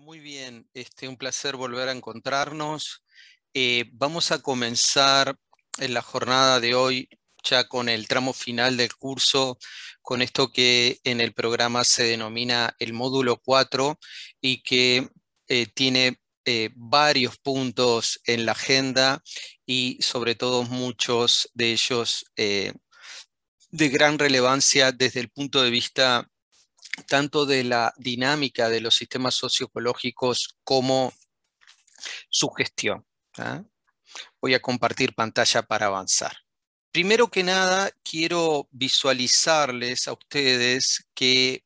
muy bien, este, un placer volver a encontrarnos. Eh, vamos a comenzar en la jornada de hoy ya con el tramo final del curso, con esto que en el programa se denomina el módulo 4 y que eh, tiene eh, varios puntos en la agenda y sobre todo muchos de ellos de gran relevancia desde el punto de vista tanto de la dinámica de los sistemas socioecológicos como su gestión. ¿ah? Voy a compartir pantalla para avanzar. Primero que nada, quiero visualizarles a ustedes que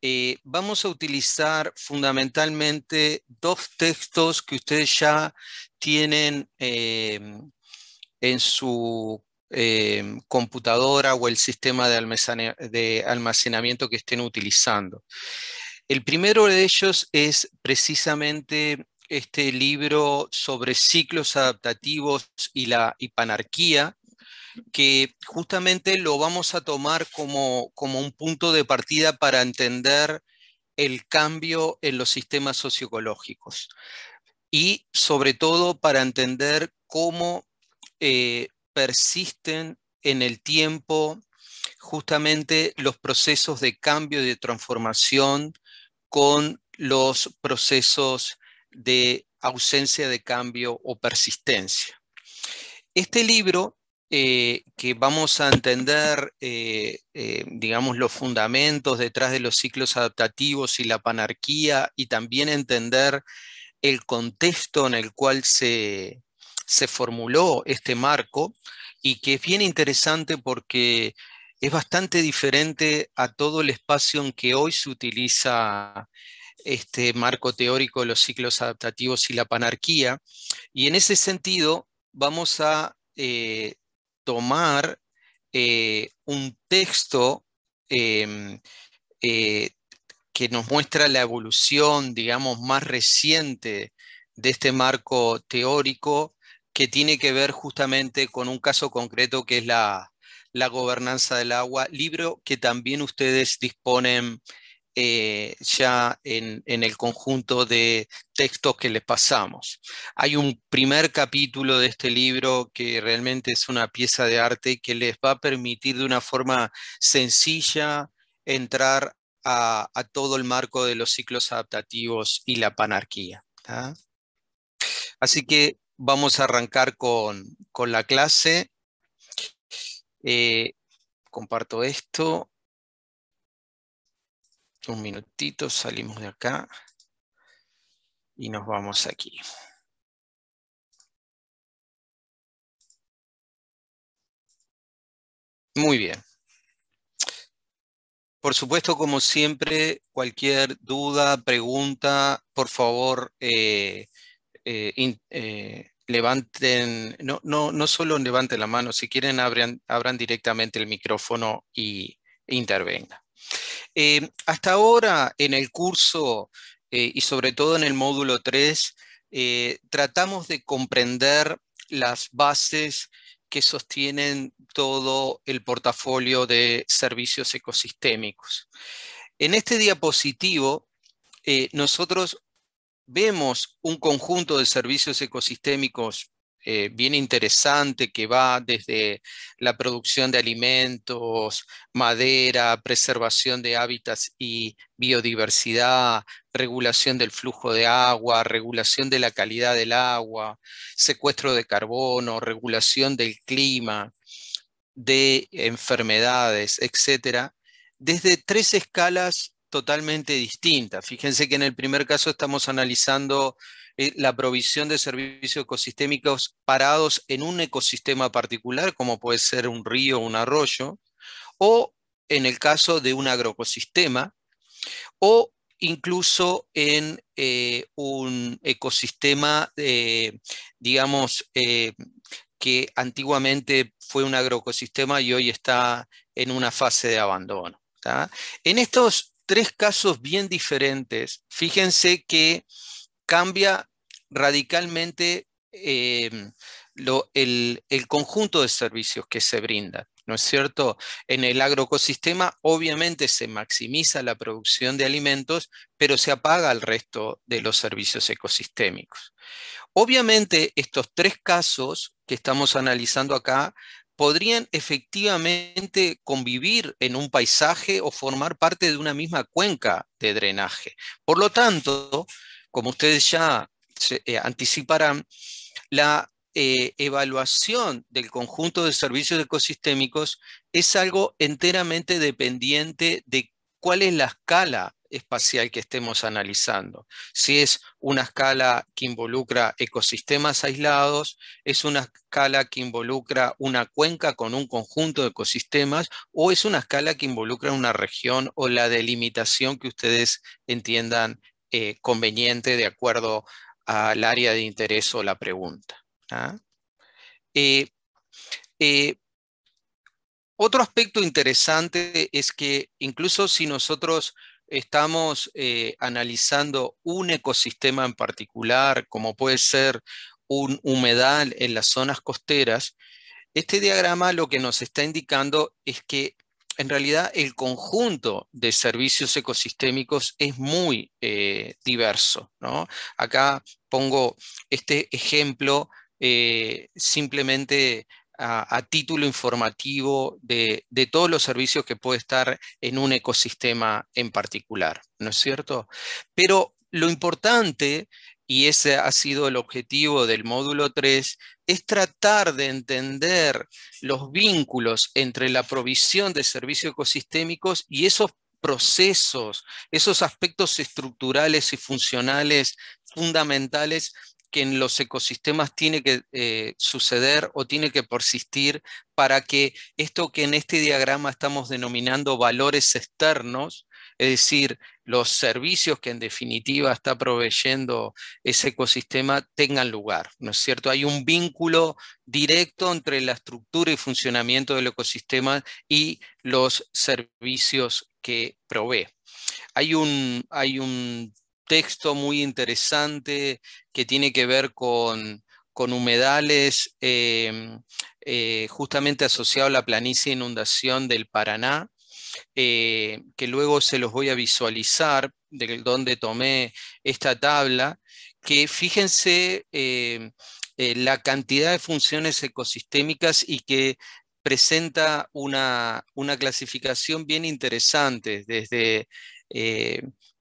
eh, vamos a utilizar fundamentalmente dos textos que ustedes ya tienen eh, en su Em, computadora o el sistema de, almacenamiento que estén utilizando. El primero de ellos es precisamente este libro sobre ciclos adaptativos y la hipanarquía, que justamente lo vamos a tomar como, como un punto de partida para entender el cambio en los sistemas socioecológicos y sobre todo para entender cómo eh, persisten en el tiempo justamente los procesos de cambio y de transformación con los procesos de ausencia de cambio o persistencia. Este libro, eh, que vamos a entender, eh, eh, digamos, los fundamentos detrás de los ciclos adaptativos y la panarquía, y también entender el contexto en el cual se, se formuló este marco y que es bien interesante porque es bastante diferente a todo el espacio en que hoy se utiliza este marco teórico los ciclos adaptativos y la panarquía. Y en ese sentido vamos a eh, tomar eh, un texto em, eh, que nos muestra la evolución, digamos, más reciente de este marco teórico que tiene que ver justamente con un caso concreto que es la, gobernanza del agua, libro que también ustedes disponen eh, ya en, el conjunto de textos que les pasamos. Hay un primer capítulo de este libro que realmente es una pieza de arte que les va a permitir de una forma sencilla entrar a, todo el marco de los ciclos adaptativos y la panarquía. Así que vamos a arrancar con, la clase. Eh, comparto esto. Un minutito, salimos de acá y nos vamos aquí. Muy bien. Por supuesto, como siempre, cualquier duda, pregunta, por favor, eh, eh, eh, levanten, no, solo levanten la mano, si quieren abran, abran directamente el micrófono y e intervengan. Eh, hasta ahora en el curso y sobre todo en el módulo 3, tratamos de comprender las bases que sostienen todo el portafolio de servicios ecosistémicos. En este diapositivo, nosotros vemos un conjunto de servicios ecosistémicos eh, bien interesante que va desde la producción de alimentos, madera, preservación de hábitats y biodiversidad, regulación del flujo de agua, regulación de la calidad del agua, secuestro de carbono, regulación del clima, de enfermedades, etcétera, desde tres escalas totalmente distinta. Fíjense que en el primer caso estamos analizando eh, la provisión de servicios ecosistémicos parados en un ecosistema particular, como puede ser un río, un arroyo, o en el caso de un agroecosistema, o incluso en eh, un ecosistema, eh, digamos, que antiguamente fue un agroecosistema y hoy está en una fase de abandono. En estos tres casos bien diferentes. Fíjense que cambia radicalmente eh, el, el, conjunto de servicios que se brinda. ¿No es cierto? En el agroecosistema obviamente se maximiza la producción de alimentos, pero se apaga el resto de los servicios ecosistémicos. Obviamente estos tres casos que estamos analizando acá podrían efectivamente convivir en un paisaje o formar parte de una misma cuenca de drenaje. Por lo tanto, como ustedes ya eh, anticiparán, la eh, evaluación del conjunto de servicios ecosistémicos es algo enteramente dependiente de cuál es la escala espacial que estemos analizando. Si es una escala que involucra ecosistemas aislados, es una escala que involucra una cuenca con un conjunto de ecosistemas o es una escala que involucra una región o la delimitación que ustedes entiendan eh, conveniente de acuerdo al área de interés o la pregunta. ¿ah? Eh, eh, otro aspecto interesante es que incluso si nosotros estamos eh, analizando un ecosistema en particular, como puede ser un humedal en las zonas costeras, este diagrama lo que nos está indicando es que en realidad el conjunto de servicios ecosistémicos es muy eh, diverso. Acá pongo este ejemplo eh, simplemente a, título informativo de, de, todos los servicios que puede estar en un ecosistema en particular, ¿no es cierto? Pero lo importante, y ese ha sido el objetivo del módulo 3, es tratar de entender los vínculos entre la provisión de servicios ecosistémicos y esos procesos, esos aspectos estructurales y funcionales fundamentales que en los ecosistemas tiene que eh, suceder o tiene que persistir para que esto que en este diagrama estamos denominando valores externos, es decir, los servicios que en definitiva está proveyendo ese ecosistema tengan lugar, ¿no es cierto? Hay un vínculo directo entre la estructura y funcionamiento del ecosistema y los servicios que provee. Hay un, hay un texto muy interesante que tiene que ver con, humedales, em, eh, justamente asociado a la planicie inundación del Paraná, eh, que luego se los voy a visualizar de donde tomé esta tabla, que fíjense em, eh, la cantidad de funciones ecosistémicas y que presenta una, clasificación bien interesante desde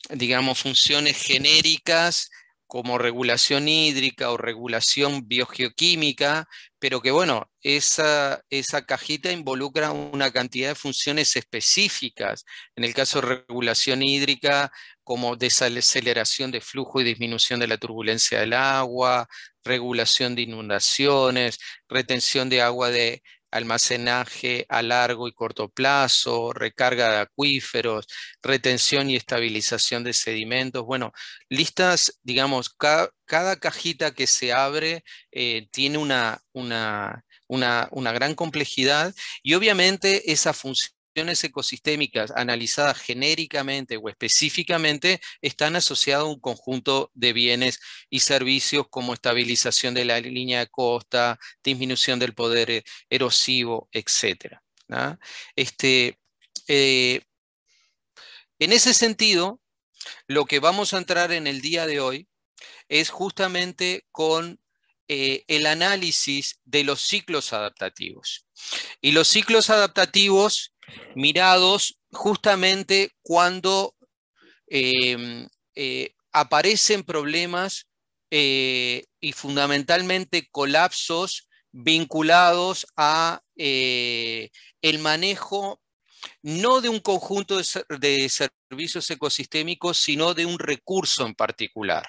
digamos, funciones genéricas como regulación hídrica o regulación biogeoquímica, pero que bueno, esa, esa cajita involucra una cantidad de funciones específicas, en el caso de regulación hídrica, como desaceleración de flujo y disminución de la turbulencia del agua, regulación de inundaciones, retención de agua de almacenaje a largo y corto plazo, recarga de acuíferos, retención y estabilización de sedimentos. Bueno, listas, digamos, cada cajita que se abre eh, tiene una, una gran complejidad y obviamente esa función ecosistémicas analizadas genéricamente o específicamente están asociadas a un conjunto de bienes y servicios como estabilización de la línea de costa, disminución del poder erosivo, etc. Este, eh, en ese sentido, lo que vamos a entrar en el día de hoy es justamente con eh, el análisis de los ciclos adaptativos. Y los ciclos adaptativos mirados justamente cuando em, eh, aparecen problemas eh, y fundamentalmente colapsos vinculados a eh, el manejo no de un conjunto de, servicios ecosistémicos, sino de un recurso en particular.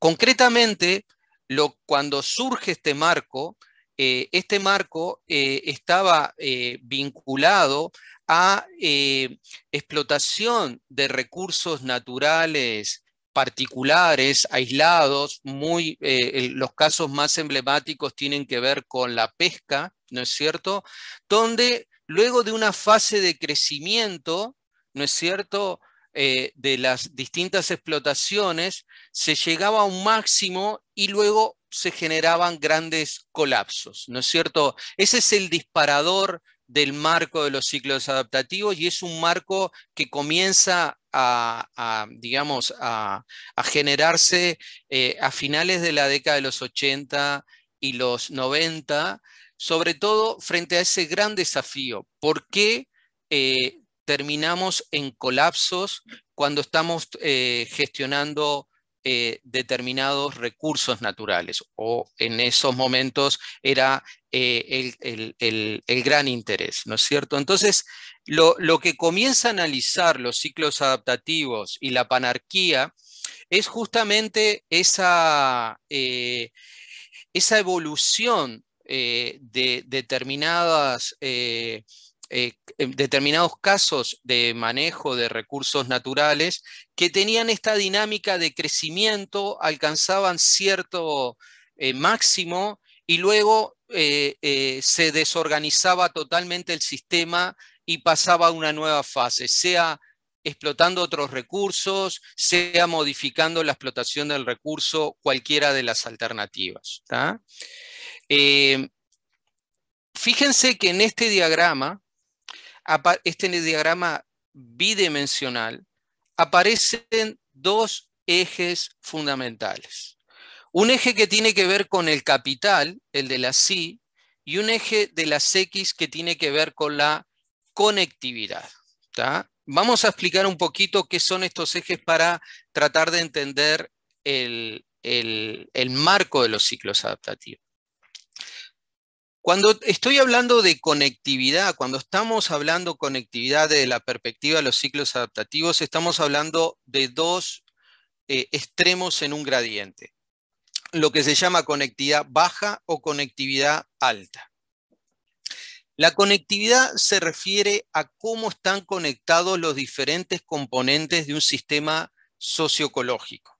Concretamente, lo, cuando surge este marco, eh, este marco eh, estaba eh, vinculado a explotación de recursos naturales particulares, aislados, muy, los casos más emblemáticos tienen que ver con la pesca, ¿no es cierto? Donde luego de una fase de crecimiento, ¿no es cierto?, de las distintas explotaciones, se llegaba a un máximo y luego se generaban grandes colapsos, ¿no es cierto? Ese es el disparador del marco de los ciclos adaptativos y es un marco que comienza a, digamos, a, generarse eh, a finales de la década de los 80 y los 90, sobre todo frente a ese gran desafío. ¿Por qué eh, terminamos en colapsos cuando estamos eh, gestionando eh, determinados recursos naturales o en esos momentos era eh, el, gran interés, ¿no es cierto? Entonces, lo, que comienza a analizar los ciclos adaptativos y la panarquía es justamente esa, eh, esa evolución de determinadas eh, determinados casos de manejo de recursos naturales que tenían esta dinámica de crecimiento, alcanzaban cierto eh, máximo y luego eh, se desorganizaba totalmente el sistema y pasaba a una nueva fase, sea explotando otros recursos, sea modificando la explotación del recurso, cualquiera de las alternativas. Fíjense que en este diagrama este diagrama bidimensional, aparecen dos ejes fundamentales. Un eje que tiene que ver con el capital, el de la C, y un eje de las X que tiene que ver con la conectividad. Vamos a explicar un poquito qué son estos ejes para tratar de entender el marco de los ciclos adaptativos. Cuando estoy hablando de conectividad, cuando estamos hablando conectividad desde la perspectiva de los ciclos adaptativos, estamos hablando de dos eh, extremos en un gradiente, lo que se llama conectividad baja o conectividad alta. La conectividad se refiere a cómo están conectados los diferentes componentes de un sistema socioecológico.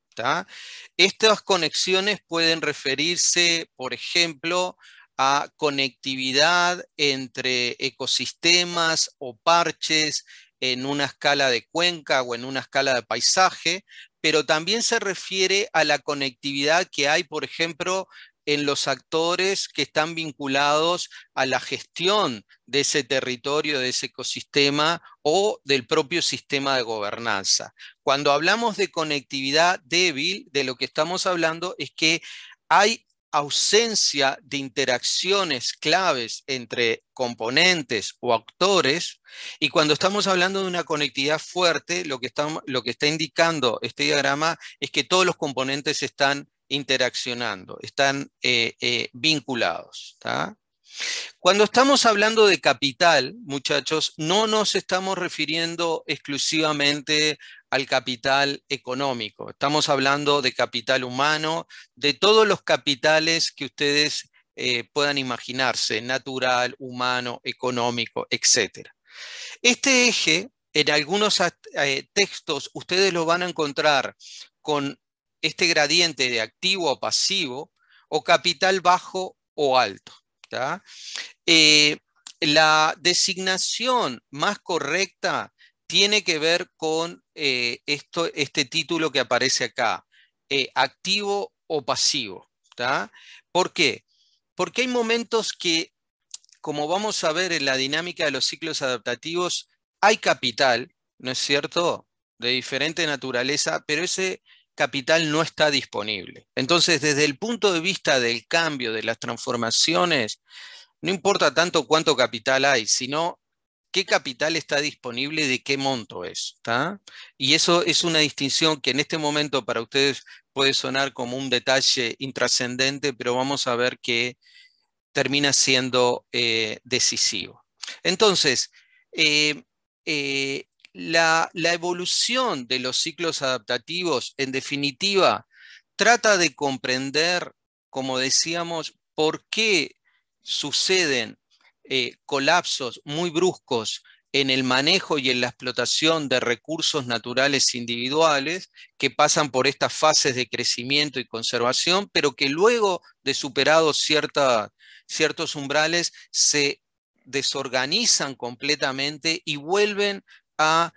Estas conexiones pueden referirse, por ejemplo, a conectividad entre ecosistemas o parches en una escala de cuenca o en una escala de paisaje, pero también se refiere a la conectividad que hay, por ejemplo, en los actores que están vinculados a la gestión de ese territorio, de ese ecosistema o del propio sistema de gobernanza. Cuando hablamos de conectividad débil, de lo que estamos hablando es que hay ausencia de interacciones claves entre componentes o actores. Y cuando estamos hablando de una conectividad fuerte, lo que, está, indicando este diagrama es que todos los componentes están interaccionando, están eh, eh, vinculados. Cuando estamos hablando de capital, muchachos, no nos estamos refiriendo exclusivamente al capital económico. Estamos hablando de capital humano, de todos los capitales que ustedes eh, puedan imaginarse, natural, humano, económico, etc. Este eje, en algunos eh, textos, ustedes lo van a encontrar con este gradiente de activo o pasivo, o capital bajo o alto. Eh, la designación más correcta tiene que ver con eh, esto, este título que aparece acá, eh, activo o pasivo. ¿Por qué? Porque hay momentos que, como vamos a ver en la dinámica de los ciclos adaptativos, hay capital, ¿no es cierto?, de diferente naturaleza, pero ese capital no está disponible. Entonces, desde el punto de vista del cambio, de las transformaciones, no importa tanto cuánto capital hay, sino qué capital está disponible y de qué monto es. Y eso es una distinción que en este momento para ustedes puede sonar como un detalle intrascendente, pero vamos a ver que termina siendo eh, decisivo. Entonces, eh, eh, la, la evolución de los ciclos adaptativos, en definitiva, trata de comprender, como decíamos, por qué suceden eh, colapsos muy bruscos en el manejo y en la explotación de recursos naturales individuales que pasan por estas fases de crecimiento y conservación, pero que luego de superados cierta, ciertos umbrales se desorganizan completamente y vuelven a,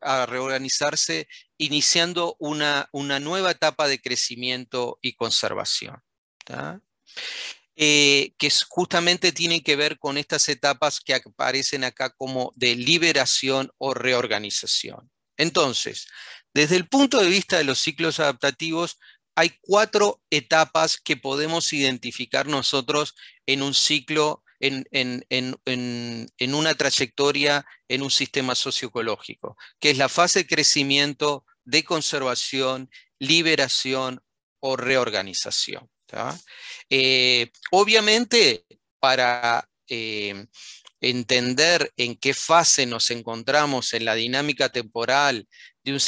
a reorganizarse, iniciando una, una nueva etapa de crecimiento y conservación. Eh, que justamente tienen que ver con estas etapas que aparecen acá como de liberación o reorganización. Entonces, desde el punto de vista de los ciclos adaptativos, hay cuatro etapas que podemos identificar nosotros en un ciclo, en, en una trayectoria, en un sistema socioecológico, que es la fase de crecimiento, de conservación, liberación o reorganización. Eh, obviamente, para eh, entender en qué fase nos encontramos en la dinámica temporal de un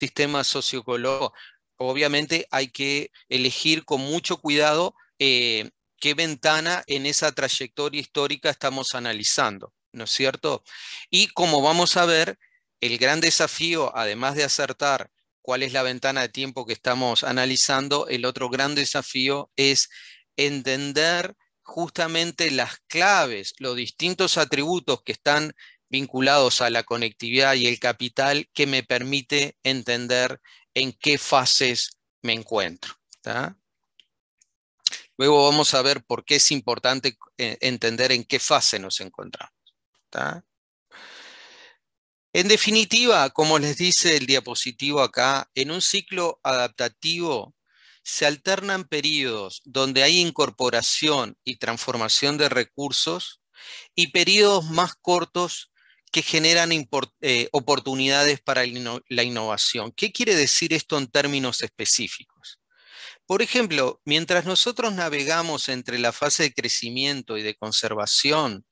sistema sociocológico, obviamente hay que elegir con mucho cuidado eh, qué ventana en esa trayectoria histórica estamos analizando, ¿no es cierto? Y como vamos a ver, el gran desafío, además de acertar cuál es la ventana de tiempo que estamos analizando, el otro gran desafío es entender justamente las claves, los distintos atributos que están vinculados a la conectividad y el capital que me permite entender en qué fases me encuentro. Luego vamos a ver por qué es importante eh, entender en qué fase nos encontramos. En definitiva, como les dice el diapositivo acá, en un ciclo adaptativo se alternan periodos donde hay incorporación y transformación de recursos y periodos más cortos que generan eh, oportunidades para la innovación. ¿Qué quiere decir esto en términos específicos? Por ejemplo, mientras nosotros navegamos entre la fase de crecimiento y de conservación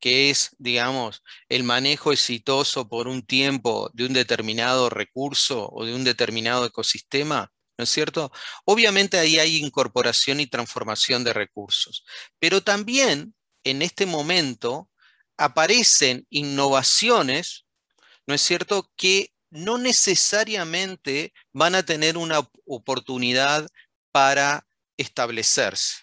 que es, digamos, el manejo exitoso por un tiempo de un determinado recurso o de un determinado ecosistema, ¿no es cierto? Obviamente ahí hay incorporación y transformación de recursos, pero también en este momento aparecen innovaciones, ¿no es cierto?, que no necesariamente van a tener una oportunidad para establecerse.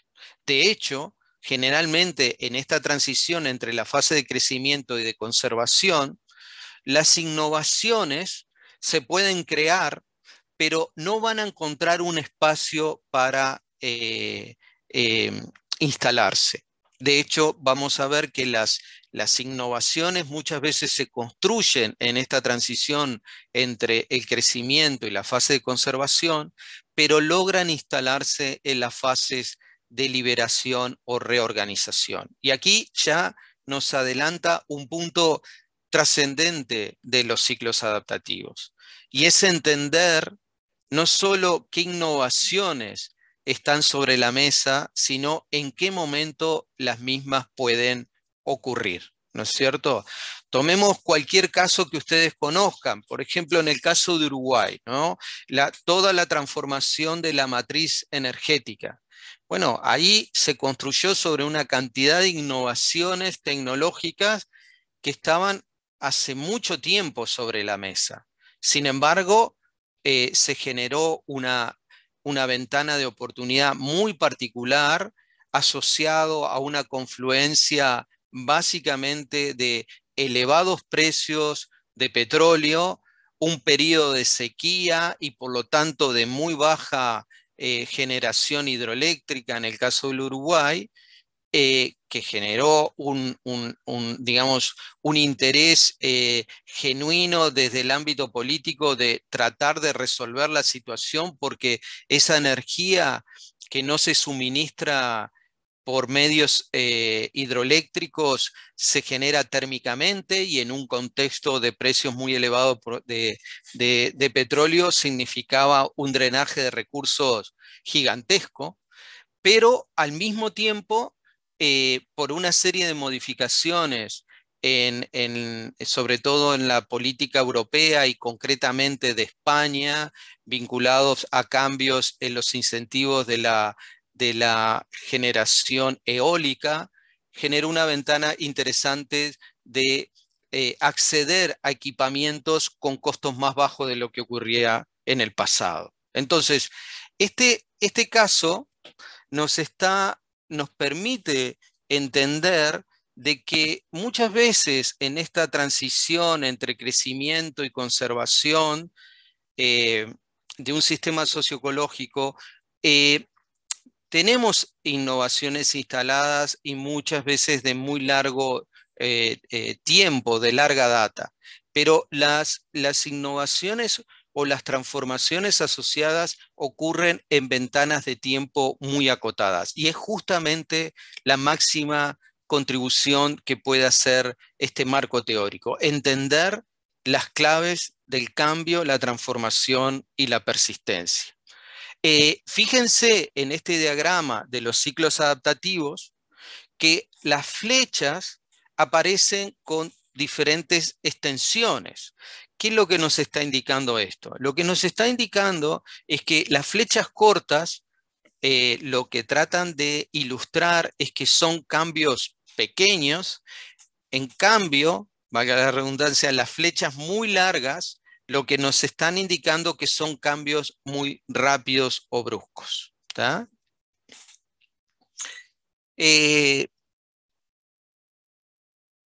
De hecho, generalmente en esta transición entre la fase de crecimiento y de conservación, las innovaciones se pueden crear, pero no van a encontrar un espacio para eh, eh, instalarse. De hecho, vamos a ver que las, las innovaciones muchas veces se construyen en esta transición entre el crecimiento y la fase de conservación, pero logran instalarse en las fases Deliberación o reorganización. Y aquí ya nos adelanta un punto trascendente de los ciclos adaptativos. Y es entender no solo qué innovaciones están sobre la mesa, sino en qué momento las mismas pueden ocurrir. ¿No es cierto? Tomemos cualquier caso que ustedes conozcan, por ejemplo, en el caso de Uruguay, la, toda la transformación de la matriz energética. Bueno, ahí se construyó sobre una cantidad de innovaciones tecnológicas que estaban hace mucho tiempo sobre la mesa. Sin embargo, eh, se generó una, una ventana de oportunidad muy particular asociado a una confluencia básicamente de elevados precios de petróleo, un periodo de sequía y por lo tanto de muy baja eh, generación hidroeléctrica, en el caso del Uruguay, eh, que generó un, digamos, un interés eh, genuino desde el ámbito político de tratar de resolver la situación porque esa energía que no se suministra por medios eh, hidroeléctricos se genera térmicamente y en un contexto de precios muy elevados de, petróleo significaba un drenaje de recursos gigantesco, pero al mismo tiempo, eh, por una serie de modificaciones, en, sobre todo en la política europea y concretamente de España, vinculados a cambios en los incentivos de la de la generación eólica, genera una ventana interesante de eh, acceder a equipamientos con costos más bajos de lo que ocurría en el pasado. Entonces, este, este caso nos, está, nos permite entender de que muchas veces en esta transición entre crecimiento y conservación eh, de un sistema socioecológico, eh, tenemos innovaciones instaladas y muchas veces de muy largo eh, eh, tiempo, de larga data, pero las, las innovaciones o las transformaciones asociadas ocurren en ventanas de tiempo muy acotadas. Y es justamente la máxima contribución que puede hacer este marco teórico, entender las claves del cambio, la transformación y la persistencia. Eh, fíjense en este diagrama de los ciclos adaptativos que las flechas aparecen con diferentes extensiones. ¿Qué es lo que nos está indicando esto? Lo que nos está indicando es que las flechas cortas eh, lo que tratan de ilustrar es que son cambios pequeños. En cambio, valga la redundancia, las flechas muy largas lo que nos están indicando que son cambios muy rápidos o bruscos. Eh,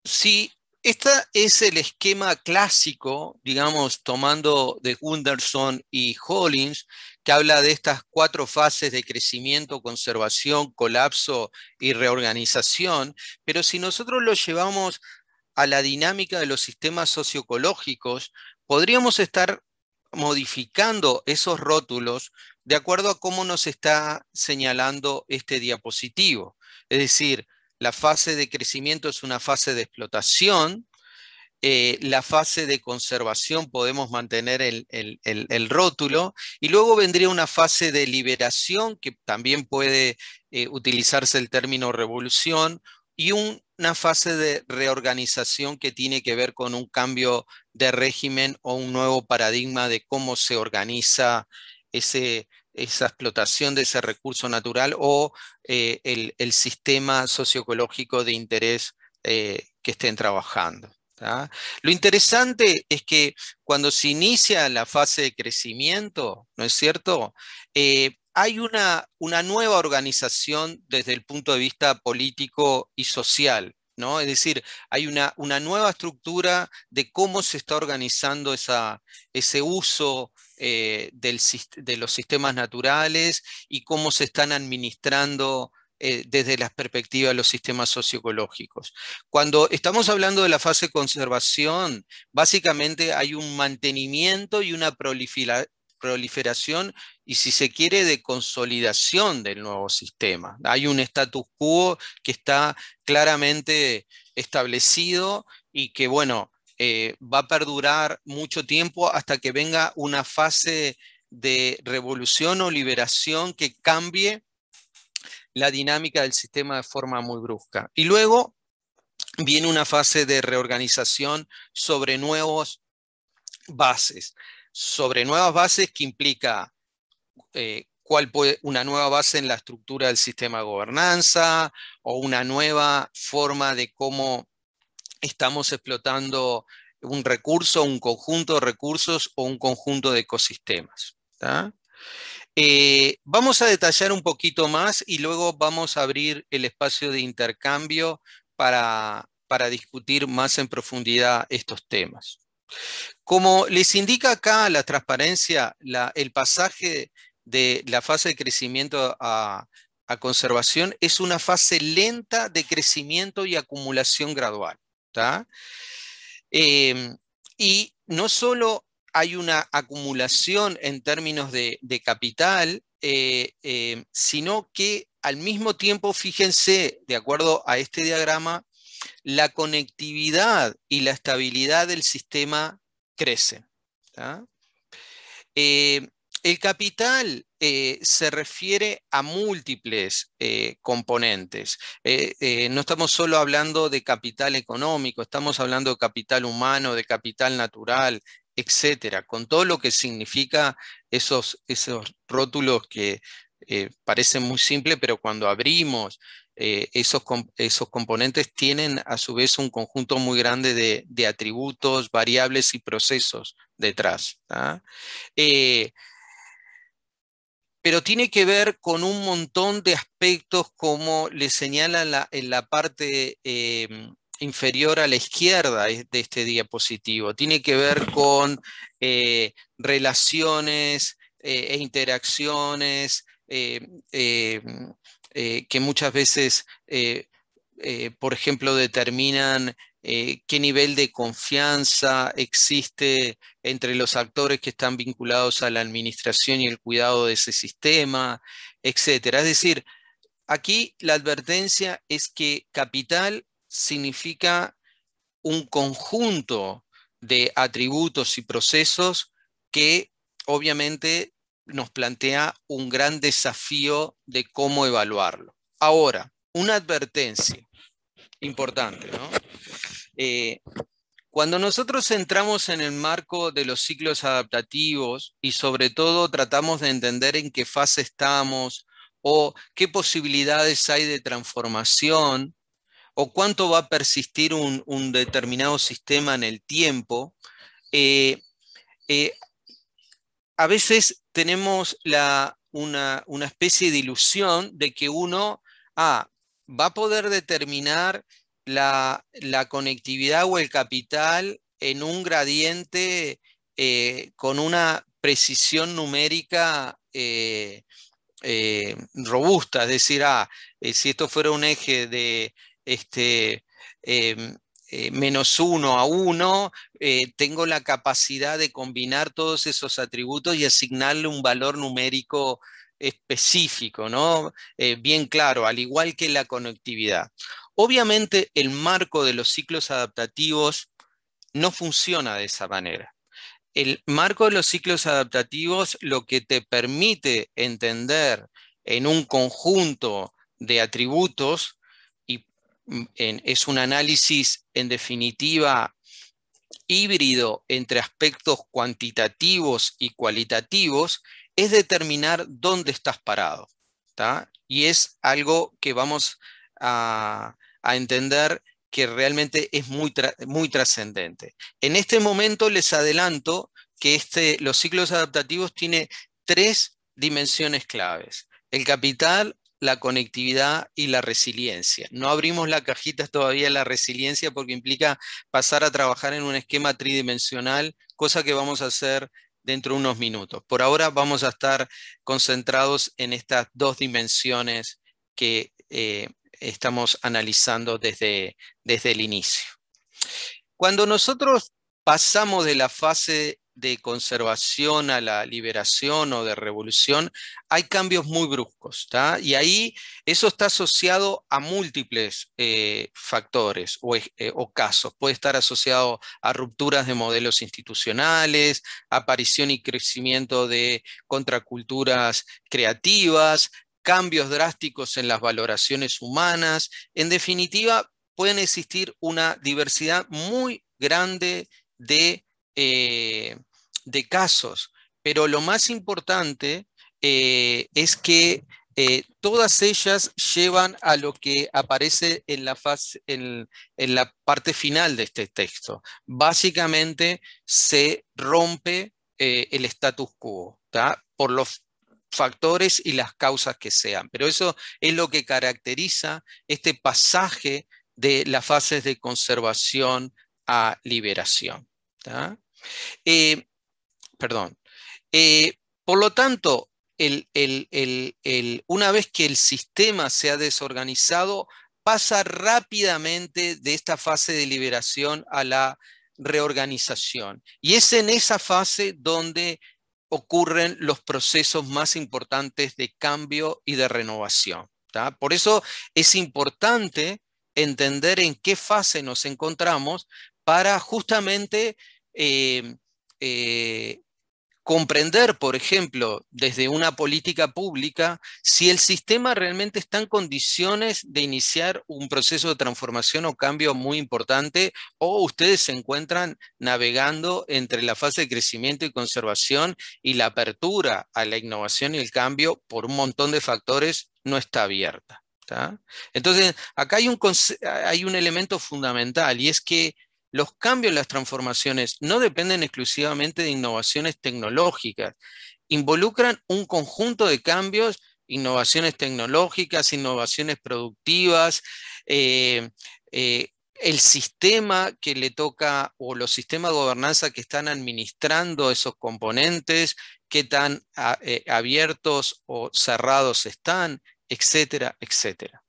si este es el esquema clásico, digamos, tomando de Gunderson y Hollings, que habla de estas cuatro fases de crecimiento, conservación, colapso y reorganización, pero si nosotros lo llevamos a la dinámica de los sistemas socioecológicos, podríamos estar modificando esos rótulos de acuerdo a cómo nos está señalando este diapositivo. Es decir, la fase de crecimiento es una fase de explotación, eh, la fase de conservación podemos mantener el, rótulo y luego vendría una fase de liberación que también puede eh, utilizarse el término revolución y una fase de reorganización que tiene que ver con un cambio de régimen o un nuevo paradigma de cómo se organiza esa explotación de ese recurso natural o eh, el, sistema socioecológico de interés eh, que estén trabajando. Lo interesante es que cuando se inicia la fase de crecimiento, ¿no es cierto? Eh, hay una, una nueva organización desde el punto de vista político y social. ¿No? Es decir, hay una, una, nueva estructura de cómo se está organizando esa, ese uso eh, del, de los sistemas naturales y cómo se están administrando eh, desde la perspectiva de los sistemas socioecológicos. Cuando estamos hablando de la fase conservación, básicamente hay un mantenimiento y una proliferación y si se quiere de consolidación del nuevo sistema. Hay un status quo que está claramente establecido y que, bueno, eh, va a perdurar mucho tiempo hasta que venga una fase de revolución o liberación que cambie la dinámica del sistema de forma muy brusca. Y luego viene una fase de reorganización sobre nuevas bases, sobre nuevas bases que implica eh, cuál puede, una nueva base en la estructura del sistema de gobernanza o una nueva forma de cómo estamos explotando un recurso, un conjunto de recursos o un conjunto de ecosistemas. Eh, vamos a detallar un poquito más y luego vamos a abrir el espacio de intercambio para, discutir más en profundidad estos temas. Como les indica acá la transparencia, el pasaje de la fase de crecimiento a, conservación es una fase lenta de crecimiento y acumulación gradual. Em, y no solo hay una acumulación en términos de, capital, eh, em, sino que al mismo tiempo, fíjense, de acuerdo a este diagrama, la conectividad y la estabilidad del sistema crecen. Eh, em, el capital eh, se refiere a múltiples eh, componentes. Eh, no estamos solo hablando de capital económico, estamos hablando de capital humano, de capital natural, etcétera, con todo lo que significa esos, esos rótulos que parecen muy simples, pero cuando abrimos esos, esos, componentes tienen a su vez un conjunto muy grande de, de atributos, variables y procesos detrás. ¿ah? pero tiene que ver con un montón de aspectos, como le señala en la parte eh, inferior a la izquierda de este diapositivo. Tiene que ver con eh, relaciones eh, e interacciones que muchas veces, por ejemplo, determinan eh, qué nivel de confianza existe entre los actores que están vinculados a la administración y el cuidado de ese sistema, etcétera. Es decir, aquí la advertencia es que capital significa un conjunto de atributos y procesos que obviamente nos plantea un gran desafío de cómo evaluarlo. Ahora, una advertencia importante, ¿no? Eh, cuando nosotros entramos en el marco de los ciclos adaptativos y sobre todo tratamos de entender en qué fase estamos o qué posibilidades hay de transformación o cuánto va a persistir un, determinado sistema en el tiempo, eh, eh, a veces tenemos una, especie de ilusión de que uno ah, va a poder determinar la, conectividad o el capital en un gradiente eh, con una precisión numérica eh, eh, robusta, es decir, ah, si esto fuera un eje de este, em, menos uno a uno, tengo la capacidad de combinar todos esos atributos y asignarle un valor numérico específico, ¿no? bien claro, al igual que la conectividad. Obviamente el marco de los ciclos adaptativos no funciona de esa manera. El marco de los ciclos adaptativos lo que te permite entender en un conjunto de atributos y mm, es un análisis en definitiva híbrido entre aspectos cuantitativos y cualitativos, es determinar dónde estás parado. Y es algo que vamos a, a entender que realmente es muy, muy trascendente. En este momento les adelanto que este, los ciclos adaptativos tienen tres dimensiones claves. El capital, la conectividad y la resiliencia. No abrimos la cajita todavía la resiliencia porque implica pasar a trabajar en un esquema tridimensional, cosa que vamos a hacer dentro de unos minutos. Por ahora vamos a estar concentrados en estas dos dimensiones que eh, estamos analizando desde, el inicio. Cuando nosotros pasamos de la fase de conservación a la liberación o de revolución, hay cambios muy bruscos. Y ahí eso está asociado a múltiples eh, factores eh, o, casos. Puede estar asociado a rupturas de modelos institucionales, aparición y crecimiento de contraculturas creativas, cambios drásticos en las valoraciones humanas. En definitiva, pueden existir una diversidad muy grande de, eh, de casos, pero lo más importante eh, es que eh, todas ellas llevan a lo que aparece en la, fase, en, la parte final de este texto. Básicamente se rompe el status quo por los factores y las causas que sean. Pero eso es lo que caracteriza este pasaje de las fases de conservación a liberación. Eh, perdón. Eh, por lo tanto, una vez que el sistema se ha desorganizado, pasa rápidamente de esta fase de liberación a la reorganización. Y es en esa fase donde ocurren los procesos más importantes de cambio y de renovación. Por eso es importante entender en qué fase nos encontramos para justamente eh, eh, comprender, por ejemplo, desde una política pública, si el sistema realmente está en condiciones de iniciar un proceso de transformación o cambio muy importante, o ustedes se encuentran navegando entre la fase de crecimiento y conservación y la apertura a la innovación y el cambio por un montón de factores no está abierta. Entonces, acá hay un, hay un elemento fundamental y es que los cambios, las transformaciones no dependen exclusivamente de innovaciones tecnológicas, involucran un conjunto de cambios, innovaciones tecnológicas, innovaciones productivas, eh, eh, el sistema que le toca o los sistemas de gobernanza que están administrando esos componentes, qué tan ah, eh, abiertos o cerrados están, etcétera, etcétera.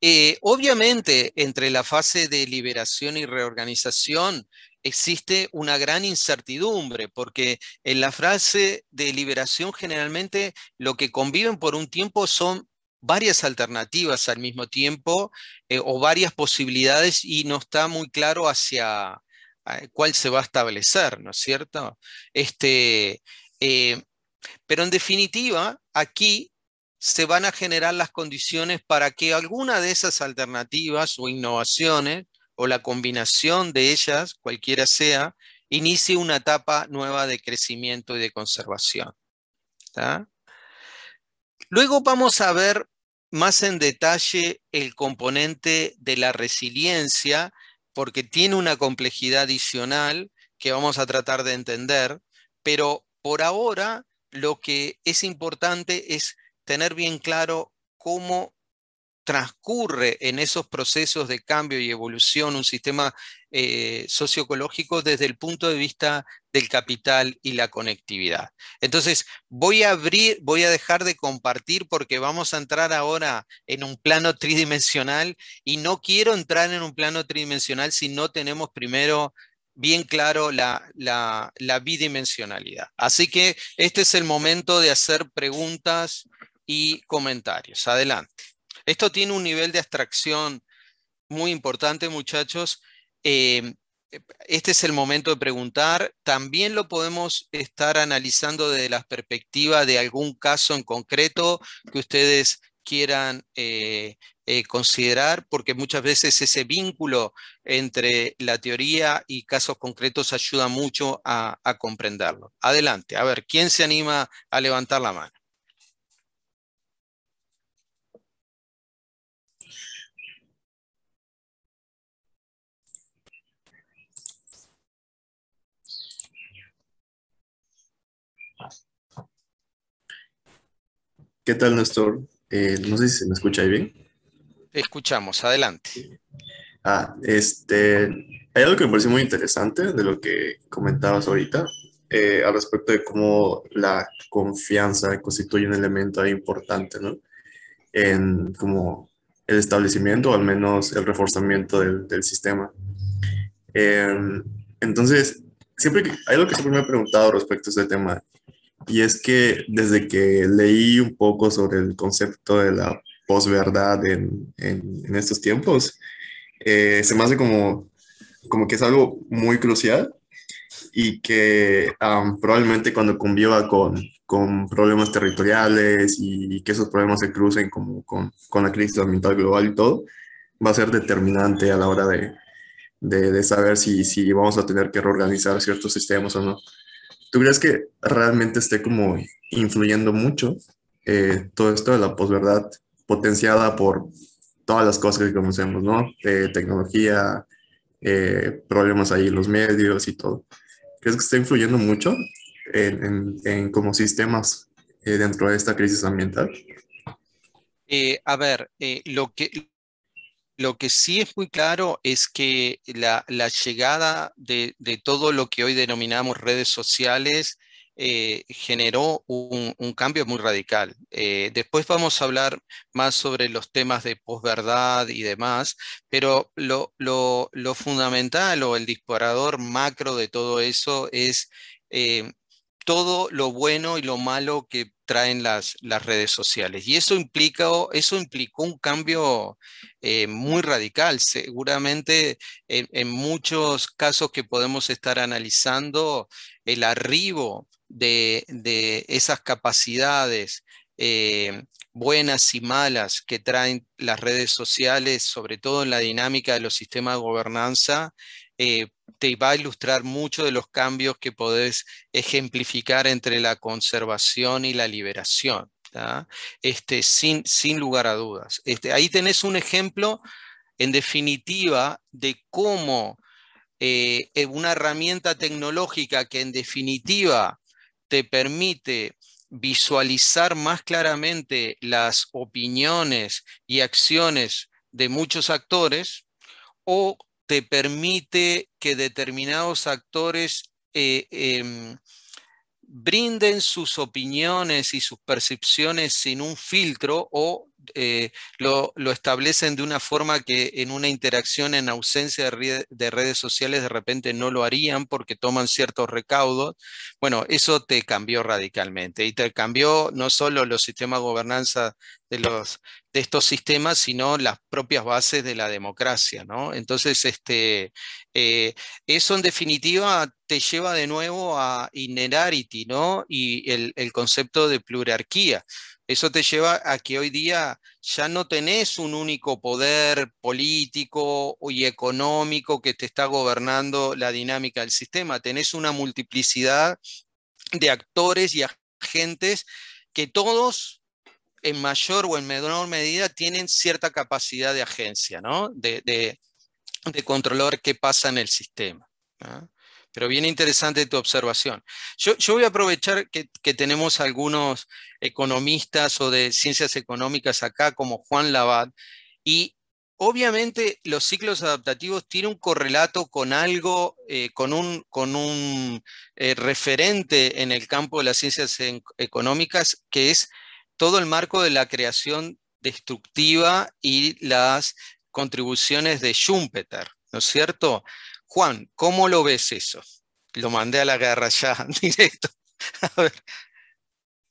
Eh, obviamente, entre la fase de liberación y reorganización existe una gran incertidumbre, porque en la fase de liberación generalmente lo que conviven por un tiempo son varias alternativas al mismo tiempo eh, o varias posibilidades y no está muy claro hacia eh, cuál se va a establecer, ¿no es cierto? Este, pero en definitiva, aquí se van a generar las condiciones para que alguna de esas alternativas o innovaciones o la combinación de ellas, cualquiera sea, inicie una etapa nueva de crecimiento y de conservación. Luego vamos a ver más en detalle el componente de la resiliencia, porque tiene una complejidad adicional que vamos a tratar de entender, pero por ahora lo que es importante es tener bien claro cómo transcurre en esos procesos de cambio y evolución un sistema eh, socioecológico desde el punto de vista del capital y la conectividad. Entonces, voy a abrir, voy a dejar de compartir porque vamos a entrar ahora en un plano tridimensional y no quiero entrar en un plano tridimensional si no tenemos primero bien claro la bidimensionalidad. Así que este es el momento de hacer preguntas y comentarios. Adelante. Esto tiene un nivel de abstracción muy importante, muchachos. Eh, este es el momento de preguntar. También lo podemos estar analizando desde la perspectiva de algún caso en concreto que ustedes quieran eh, eh, considerar, porque muchas veces ese vínculo entre la teoría y casos concretos ayuda mucho a comprenderlo. Adelante, a ver, ¿quién se anima a levantar la mano? ¿Qué tal, Néstor? Eh, no sé si se me escucha ahí bien. Te escuchamos, adelante. Ah, este, hay algo que me parece muy interesante de lo que comentabas ahorita, eh, al respecto de cómo la confianza constituye un elemento importante, ¿no? En como el establecimiento, o al menos el reforzamiento del, sistema. Em, entonces, siempre que, hay algo que siempre me he preguntado respecto a este tema, y es que desde que leí un poco sobre el concepto de la posverdad en, en, estos tiempos, eh, se me hace como, como que es algo muy crucial y que probablemente cuando conviva con, con problemas territoriales y, y, que esos problemas se crucen como con, con, la crisis ambiental global y todo, va a ser determinante a la hora de, de, de saber si, si vamos a tener que reorganizar ciertos sistemas o no. ¿Tú crees que realmente esté como influyendo mucho eh, todo esto de la posverdad potenciada por todas las cosas que conocemos, ¿no? tecnología, eh, problemas ahí, los medios y todo. ¿Crees que está influyendo mucho en, en, en como sistemas eh, dentro de esta crisis ambiental? a ver, lo que, lo que sí es muy claro es que la, llegada de, todo lo que hoy denominamos redes sociales eh, generó un, cambio muy radical. Eh, después vamos a hablar más sobre los temas de posverdad y demás, pero lo, fundamental o el disparador macro de todo eso es eh, todo lo bueno y lo malo que traen las, las redes sociales. Y eso, implica, eso implicó un cambio eh, muy radical. Seguramente en, muchos casos que podemos estar analizando, el arribo de, de esas capacidades eh, buenas y malas que traen las redes sociales, sobre todo en la dinámica de los sistemas de gobernanza, eh, te va a ilustrar mucho de los cambios que podés ejemplificar entre la conservación y la liberación, este, sin, sin lugar a dudas. Este, ahí tenés un ejemplo, en definitiva, de cómo eh, eh, una herramienta tecnológica que en definitiva te permite visualizar más claramente las opiniones y acciones de muchos actores o te permite que determinados actores eh, em, brinden sus opiniones y sus percepciones sin un filtro o eh, lo, establecen de una forma que en una interacción en ausencia de, redes sociales de repente no lo harían porque toman ciertos recaudos. Bueno, eso te cambió radicalmente y te cambió no solo los sistemas de gobernanza de, los, de estos sistemas, sino las propias bases de la democracia. ¿no? Entonces, este, eh, eso en definitiva te lleva de nuevo a Inerarity ¿no? y el, el concepto de plurarquía. Eso te lleva a que hoy día ya no tenés un único poder político y económico que te está gobernando la dinámica del sistema, tenés una multiplicidad de actores y agentes que todos en mayor o en menor medida tienen cierta capacidad de agencia, ¿no? de, controlar qué pasa en el sistema. Pero bien interesante tu observación. Yo, voy a aprovechar que, tenemos algunos economistas o de ciencias económicas acá, como Juan Labat, y obviamente los ciclos adaptativos tienen un correlato con algo, eh, con un, con un eh, referente en el campo de las ciencias económicas, que es todo el marco de la creación destructiva y las contribuciones de Schumpeter, ¿no es cierto? Juan, ¿cómo lo ves eso? Lo mandé a la guerra ya directo. A ver.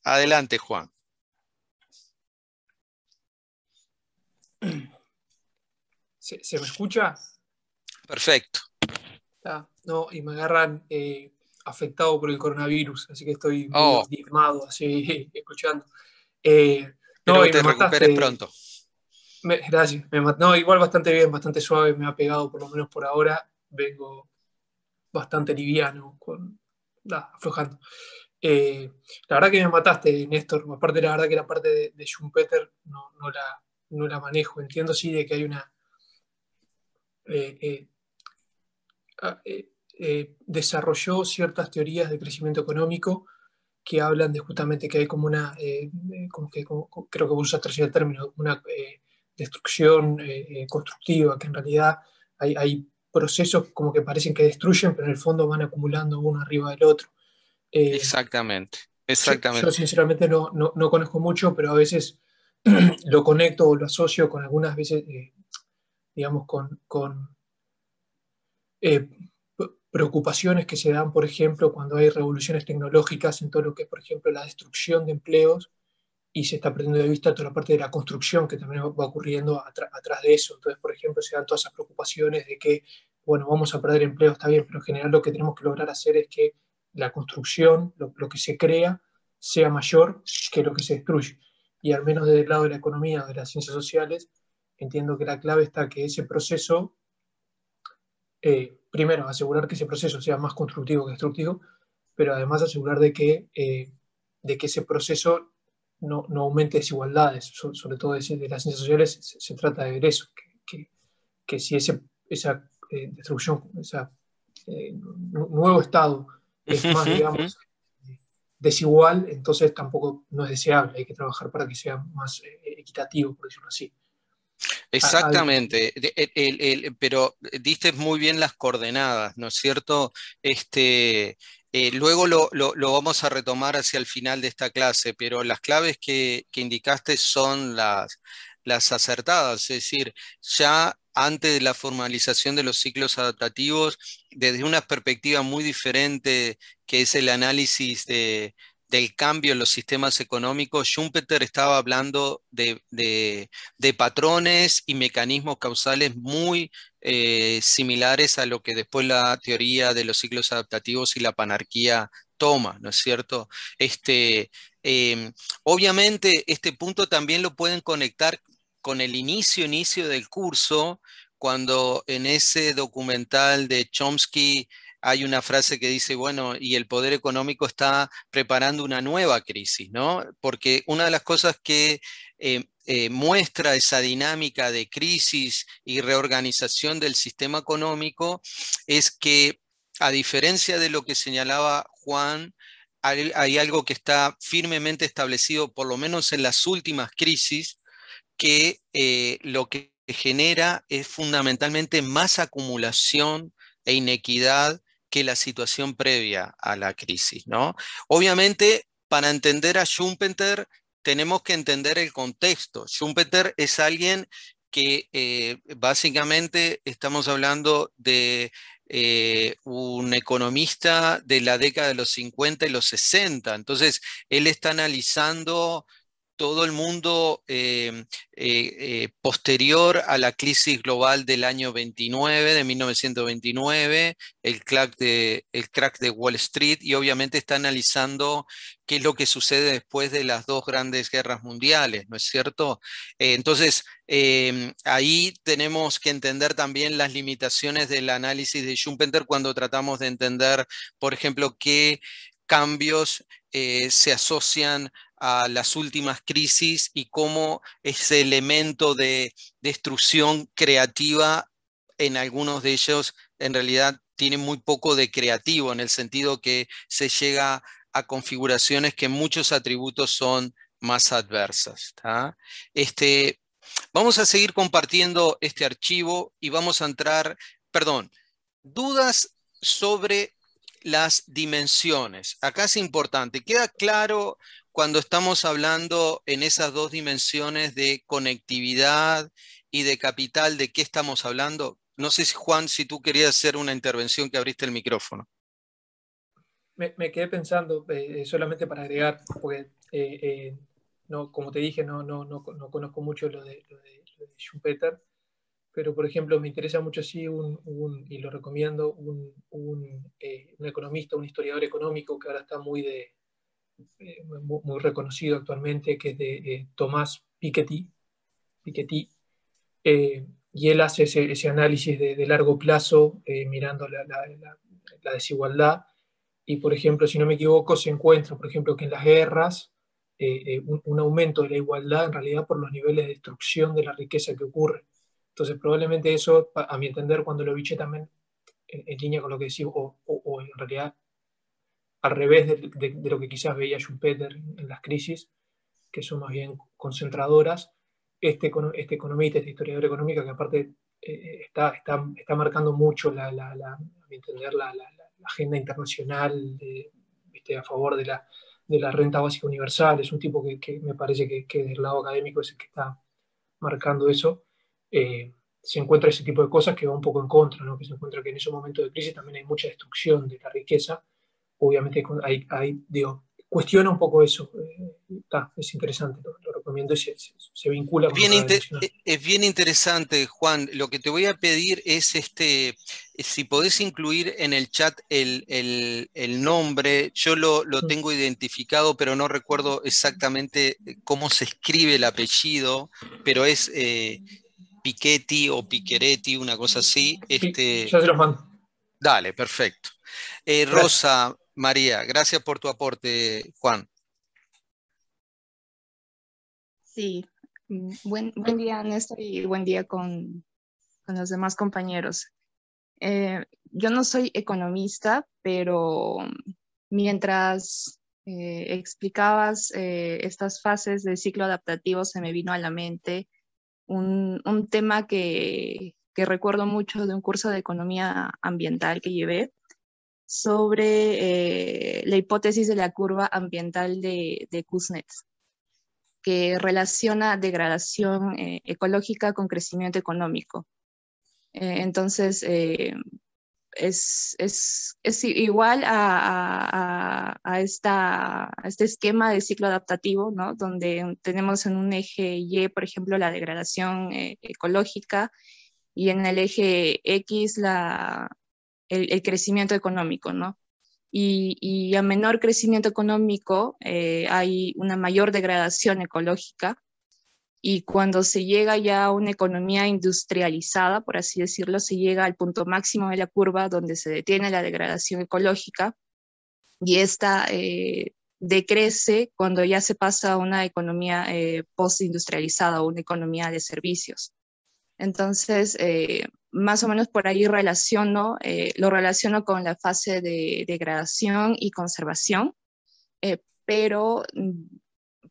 Adelante, Juan. ¿Se, me escucha? Perfecto. Ah, no, y me agarran eh, afectado por el coronavirus, así que estoy oh. así escuchando. Eh, no, te recuperes pronto. gracias. Me, no, igual bastante bien, bastante suave, me ha pegado por lo menos por ahora vengo bastante liviano, con, aflojando. Eh, la verdad que me mataste, Néstor. Aparte, la verdad que la parte de, Schumpeter no, la, manejo. Entiendo sí de que hay una eh, eh, ah, desarrolló ciertas teorías de crecimiento económico que hablan de justamente que hay como una, como que, creo que vos usaste el término, una destrucción constructiva, que en realidad hay procesos como que parecen que destruyen, pero en el fondo van acumulando uno arriba del otro. Eh, exactamente, exactamente. Yo, sinceramente no, no, conozco mucho, pero a veces lo conecto o lo asocio con algunas veces, eh, digamos, con, con eh, preocupaciones que se dan, por ejemplo, cuando hay revoluciones tecnológicas en todo lo que es, por ejemplo, la destrucción de empleos y se está perdiendo de vista toda la parte de la construcción que también va ocurriendo atrás de eso. Entonces, por ejemplo, se dan todas esas preocupaciones de que, bueno, vamos a perder empleo, está bien, pero en general lo que tenemos que lograr hacer es que la construcción, lo, que se crea, sea mayor que lo que se destruye. Y al menos desde el lado de la economía, de las ciencias sociales, entiendo que la clave está que ese proceso, eh, primero, asegurar que ese proceso sea más constructivo que destructivo, pero además asegurar de que, eh, de que ese proceso no, no aumente desigualdades, sobre todo de, las ciencias sociales se, trata de ver eso, que, si ese, esa eh, destrucción, ese eh, nuevo estado es más, digamos, desigual, entonces tampoco no es deseable, hay que trabajar para que sea más eh, equitativo, por decirlo así. Exactamente, pero diste muy bien las coordenadas, ¿no es cierto? Este, eh, luego lo, vamos a retomar hacia el final de esta clase, pero las claves que, que indicaste son las, las acertadas, es decir, ya antes de la formalización de los ciclos adaptativos, desde una perspectiva muy diferente que es el análisis de, del cambio en los sistemas económicos, Schumpeter estaba hablando de, patrones y mecanismos causales muy eh, similares a lo que después la teoría de los ciclos adaptativos y la panarquía toma, ¿no es cierto? Este, em, obviamente este punto también lo pueden conectar con el inicio, inicio del curso, cuando en ese documental de Chomsky hay una frase que dice, bueno, y el poder económico está preparando una nueva crisis, ¿no? Porque una de las cosas que eh, eh, muestra esa dinámica de crisis y reorganización del sistema económico es que, a diferencia de lo que señalaba Juan, hay, algo que está firmemente establecido, por lo menos en las últimas crisis, que eh, lo que genera es fundamentalmente más acumulación e inequidad que la situación previa a la crisis. ¿no? Obviamente, para entender a Schumpeter, tenemos que entender el contexto. Schumpeter es alguien que eh, básicamente estamos hablando de eh, un economista de la década de los 50 y los 60. Entonces, él está analizando todo el mundo eh, eh, eh, posterior a la crisis global del año 29, de 1929, el crack de, el crack de Wall Street, y obviamente está analizando qué es lo que sucede después de las dos grandes guerras mundiales, ¿no es cierto? entonces, ahí tenemos que entender también las limitaciones del análisis de Schumpeter cuando tratamos de entender, por ejemplo, qué cambios se asocian a las últimas crisis y cómo ese elemento de destrucción creativa en algunos de ellos en realidad tiene muy poco de creativo, en el sentido que se llega a configuraciones que muchos atributos son más adversas. Este, vamos a seguir compartiendo este archivo y vamos a entrar, perdón, dudas sobre las dimensiones. Acá es importante, queda claro cuando estamos hablando en esas dos dimensiones de conectividad y de capital, ¿de qué estamos hablando? No sé, Juan, si tú querías hacer una intervención que abriste el micrófono. Me, quedé pensando, eh, solamente para agregar, porque eh, eh, no, como te dije, no, no, no, conozco mucho lo de, Schumpeter, pero por ejemplo me interesa mucho sí y lo recomiendo, un economista, un historiador económico que ahora está muy de, eh, muy, reconocido actualmente, que es de eh, Tomás Piketty, eh, y él hace ese, análisis de, largo plazo mirando la, desigualdad. Y, por ejemplo, si no me equivoco, se encuentra, por ejemplo, que en las guerras un, aumento de la igualdad en realidad por los niveles de destrucción de la riqueza que ocurre. Entonces, probablemente eso, a mi entender, cuando lo viche también en, línea con lo que decimos o, en realidad al revés de, lo que quizás veía Schumpeter en las crisis, que son más bien concentradoras, este, este economista, este historiador económico, que aparte eh, está, marcando mucho la, entender, la, agenda internacional a favor de la, renta básica universal. Es un tipo que, me parece que, que, del lado académico es el que está marcando eso. Eh, se encuentra ese tipo de cosas que va un poco en contra, que se encuentra que en esos momentos de crisis también hay mucha destrucción de la riqueza obviamente hay, hay, cuestiona un poco eso. Eh, es interesante, lo, recomiendo y se, vincula. es bien interesante, Juan. Lo que te voy a pedir es este, si podés incluir en el chat el, nombre. Yo lo, tengo identificado, pero no recuerdo exactamente eh, cómo se escribe el apellido, pero es eh, Piquetti o Piqueretti, una cosa así. Este, ya se los mando. Dale, perfecto. Rosa, María. Gracias por tu aporte, Juan. Sí, buen, día, Néstor, y buen día con, los demás compañeros. Eh, yo no soy economista, pero mientras eh, explicabas eh, estas fases del ciclo adaptativo, se me vino a la mente un, tema que, que, recuerdo mucho de un curso de economía ambiental que llevé, sobre eh, la hipótesis de la curva ambiental de, de Kuznets, que relaciona degradación eh, ecológica con crecimiento económico. Eh, entonces, es, igual a, esta, este esquema de ciclo adaptativo, donde tenemos en un eje Y, por ejemplo, la degradación ecológica y en el eje X la, el, crecimiento económico, ¿no? Y, a menor crecimiento económico eh, hay una mayor degradación ecológica y cuando se llega ya a una economía industrializada, por así decirlo, se llega al punto máximo de la curva donde se detiene la degradación ecológica y esta eh, decrece cuando ya se pasa a una economía eh, postindustrializada o una economía de servicios. Entonces, eh, más o menos por ahí relaciono, eh, lo relaciono con la fase de degradación y conservación, eh, pero, mm,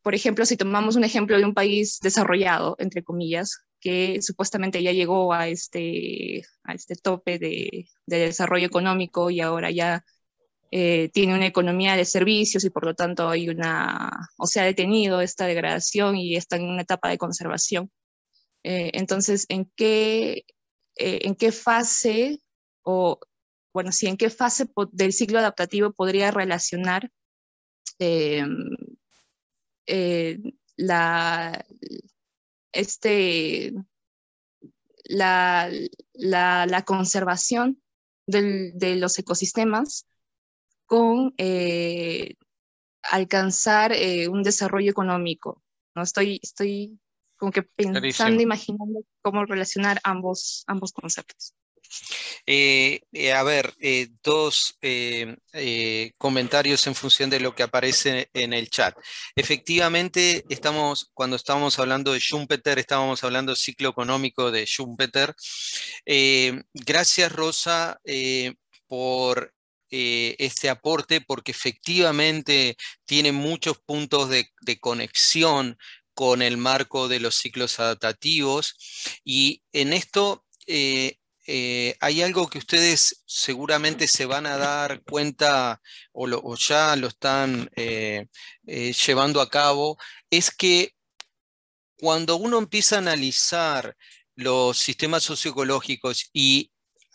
por ejemplo, si tomamos un ejemplo de un país desarrollado, entre comillas, que supuestamente ya llegó a este, a este tope de, desarrollo económico y ahora ya eh, tiene una economía de servicios y por lo tanto hay una, o se ha detenido esta degradación y está en una etapa de conservación. entonces, ¿en qué, eh, en qué fase o, bueno, si en qué fase del ciclo adaptativo podría relacionar eh, eh, la, este, la, la, conservación de los ecosistemas con alcanzar un desarrollo económico. ¿no? Estoy, estoy como que pensando, imaginando cómo relacionar ambos, ambos conceptos. Eh, eh, a ver, eh, dos comentarios en función de lo que aparece en el chat. Efectivamente, estamos, cuando estábamos hablando de Schumpeter, estábamos hablando del ciclo económico de Schumpeter. gracias, Rosa, por este aporte, porque efectivamente tiene muchos puntos de conexión con el marco de los ciclos adaptativos. Y en esto eh, eh, hay algo que ustedes seguramente se van a dar cuenta o, ya lo están eh, llevando a cabo, es que cuando uno empieza a analizar los sistemas socioecológicos y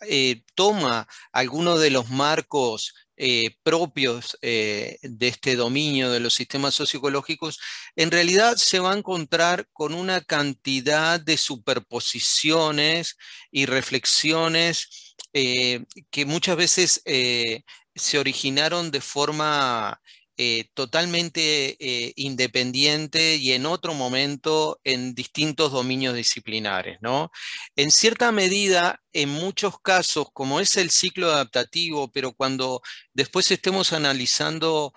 eh, toma algunos de los marcos eh, propios eh, de este dominio de los sistemas sociológicos, en realidad se va a encontrar con una cantidad de superposiciones y reflexiones que muchas veces se originaron de forma eh, totalmente eh, independiente y en otro momento en distintos dominios disciplinares. ¿no? En cierta medida, en muchos casos, como es el ciclo adaptativo, pero cuando después estemos analizando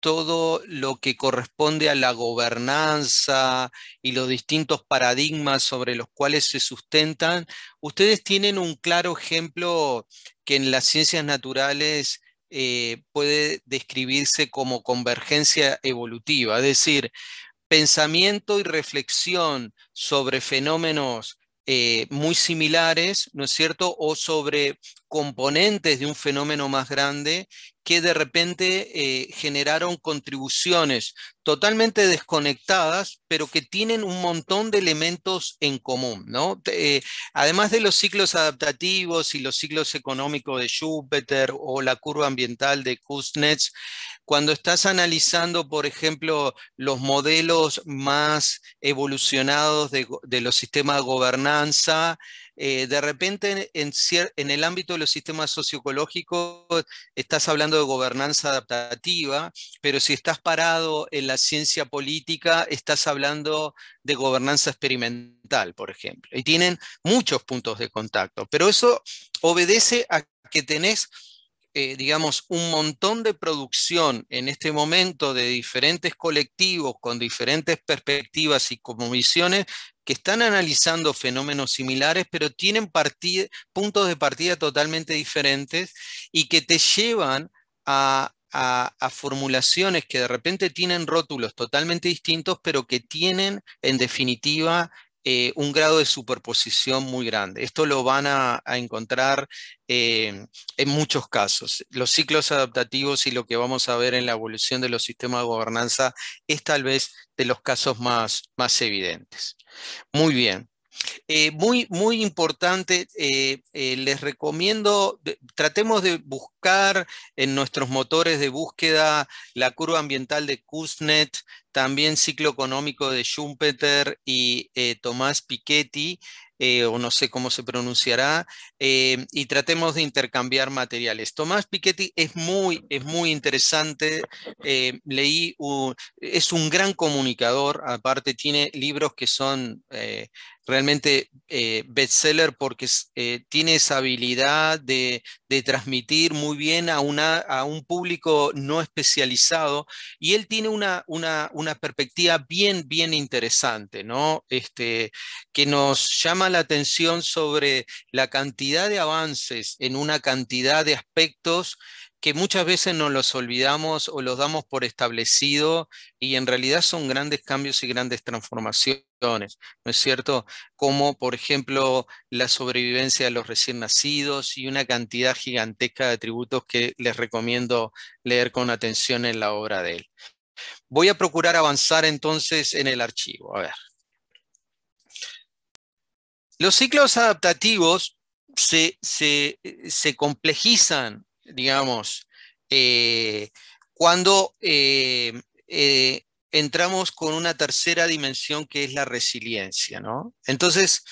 todo lo que corresponde a la gobernanza y los distintos paradigmas sobre los cuales se sustentan, ustedes tienen un claro ejemplo que en las ciencias naturales eh, puede describirse como convergencia evolutiva, es decir, pensamiento y reflexión sobre fenómenos eh, muy similares, ¿no es cierto? O sobre componentes de un fenómeno más grande que de repente eh, generaron contribuciones totalmente desconectadas, pero que tienen un montón de elementos en común. Eh, además de los ciclos adaptativos y los ciclos económicos de Júpiter o la curva ambiental de Kuznets, cuando estás analizando, por ejemplo, los modelos más evolucionados de los sistemas de gobernanza, eh, de repente en, el ámbito de los sistemas socioecológicos estás hablando de gobernanza adaptativa, pero si estás parado en la ciencia política, estás hablando de gobernanza experimental, por ejemplo. Y tienen muchos puntos de contacto, pero eso obedece a que tenés... Eh, digamos, un montón de producción en este momento de diferentes colectivos con diferentes perspectivas y como visiones que están analizando fenómenos similares, pero tienen puntos de partida totalmente diferentes y que te llevan a, a, formulaciones que de repente tienen rótulos totalmente distintos, pero que tienen en definitiva eh, un grado de superposición muy grande. Esto lo van a, encontrar eh, en muchos casos. Los ciclos adaptativos y lo que vamos a ver en la evolución de los sistemas de gobernanza es tal vez de los casos más, más evidentes. Muy bien. Eh, muy, muy importante, eh, eh, les recomiendo, tratemos de buscar en nuestros motores de búsqueda la curva ambiental de Kuznet, también ciclo económico de Schumpeter y Tomás Piketty, o no sé cómo se pronunciará, y tratemos de intercambiar materiales. Tomás Piketty es muy, es muy interesante, leí, es un gran comunicador, aparte tiene libros que son realmente eh, bestseller porque eh, tiene esa habilidad de, transmitir muy bien a, un público no especializado y él tiene una, perspectiva bien, bien interesante, este, que nos llama la atención sobre la cantidad de avances en una cantidad de aspectos que muchas veces nos los olvidamos o los damos por establecido y en realidad son grandes cambios y grandes transformaciones, ¿no es cierto? Como por ejemplo la sobrevivencia de los recién nacidos y una cantidad gigantesca de atributos que les recomiendo leer con atención en la obra de él. Voy a procurar avanzar entonces en el archivo. A ver. Los ciclos adaptativos se, se, eh, se complejizan digamos, eh, cuando eh, eh, entramos con una tercera dimensión que es la resiliencia, ¿no? Entonces,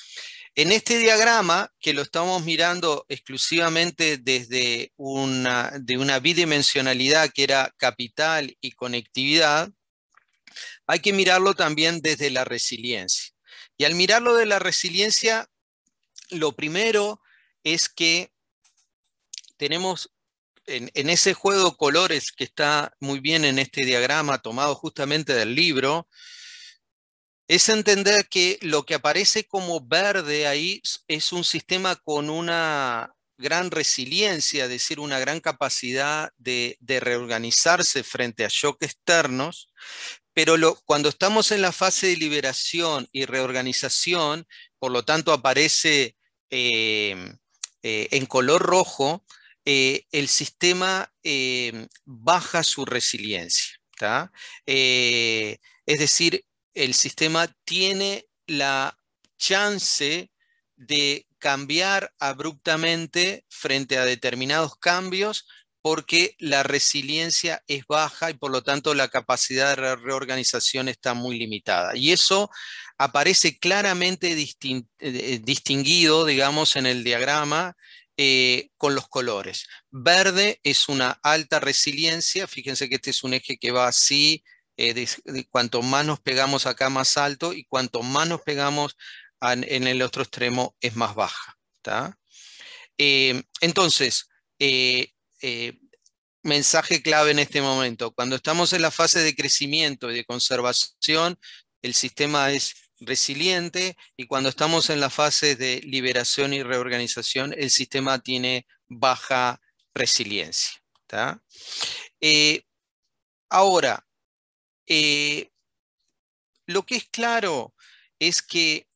en este diagrama, que lo estamos mirando exclusivamente desde una, de una bidimensionalidad que era capital y conectividad, hay que mirarlo también desde la resiliencia. Y al mirarlo de la resiliencia, lo primero es que tenemos en, ese juego colores que está muy bien en este diagrama tomado justamente del libro, es entender que lo que aparece como verde ahí es un sistema con una gran resiliencia, es decir, una gran capacidad de, reorganizarse frente a choques externos, pero cuando estamos en la fase de liberación y reorganización, por lo tanto aparece eh, eh, en color rojo, eh, el sistema eh, baja su resiliencia. Eh, es decir, el sistema tiene la chance de cambiar abruptamente frente a determinados cambios porque la resiliencia es baja y por lo tanto la capacidad de reorganización está muy limitada. Y eso aparece claramente distinguido, digamos, en el diagrama eh, con los colores. Verde es una alta resiliencia, fíjense que este es un eje que va así, eh, de, cuanto más nos pegamos acá más alto y cuanto más nos pegamos en el otro extremo es más baja. Eh, entonces, mensaje clave en este momento, cuando estamos en la fase de crecimiento y de conservación, el sistema es resiliente y cuando estamos en la fase de liberación y reorganización, el sistema tiene baja resiliencia. Eh, ahora, eh, lo que es claro es que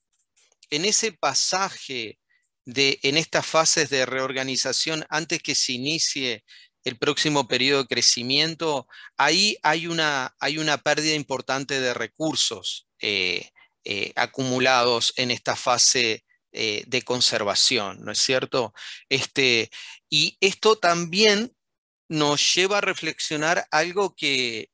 en ese pasaje, de, en estas fases de reorganización, antes que se inicie el próximo periodo de crecimiento, ahí hay una, hay una pérdida importante de recursos. Eh, eh, acumulados en esta fase eh, de conservación, ¿no es cierto? Este, y esto también nos lleva a reflexionar algo que,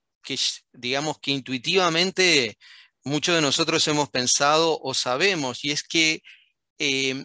digamos que intuitivamente muchos de nosotros hemos pensado o sabemos, y es que em,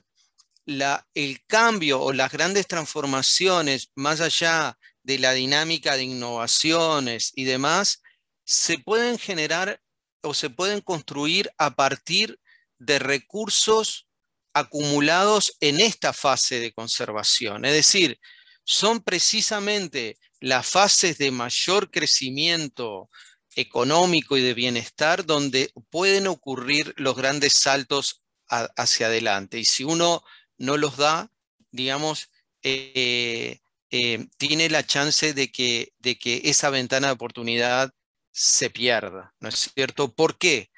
la, el cambio o las grandes transformaciones, más allá de la dinámica de innovaciones y demás, se pueden generar o se pueden construir a partir de recursos acumulados en esta fase de conservación. Es decir, son precisamente las fases de mayor crecimiento económico y de bienestar donde pueden ocurrir los grandes saltos hacia adelante. Y si uno no los da, digamos, eh, eh, tiene la chance de que, de que esa ventana de oportunidad se pierda, ¿no es cierto? ¿Por qué?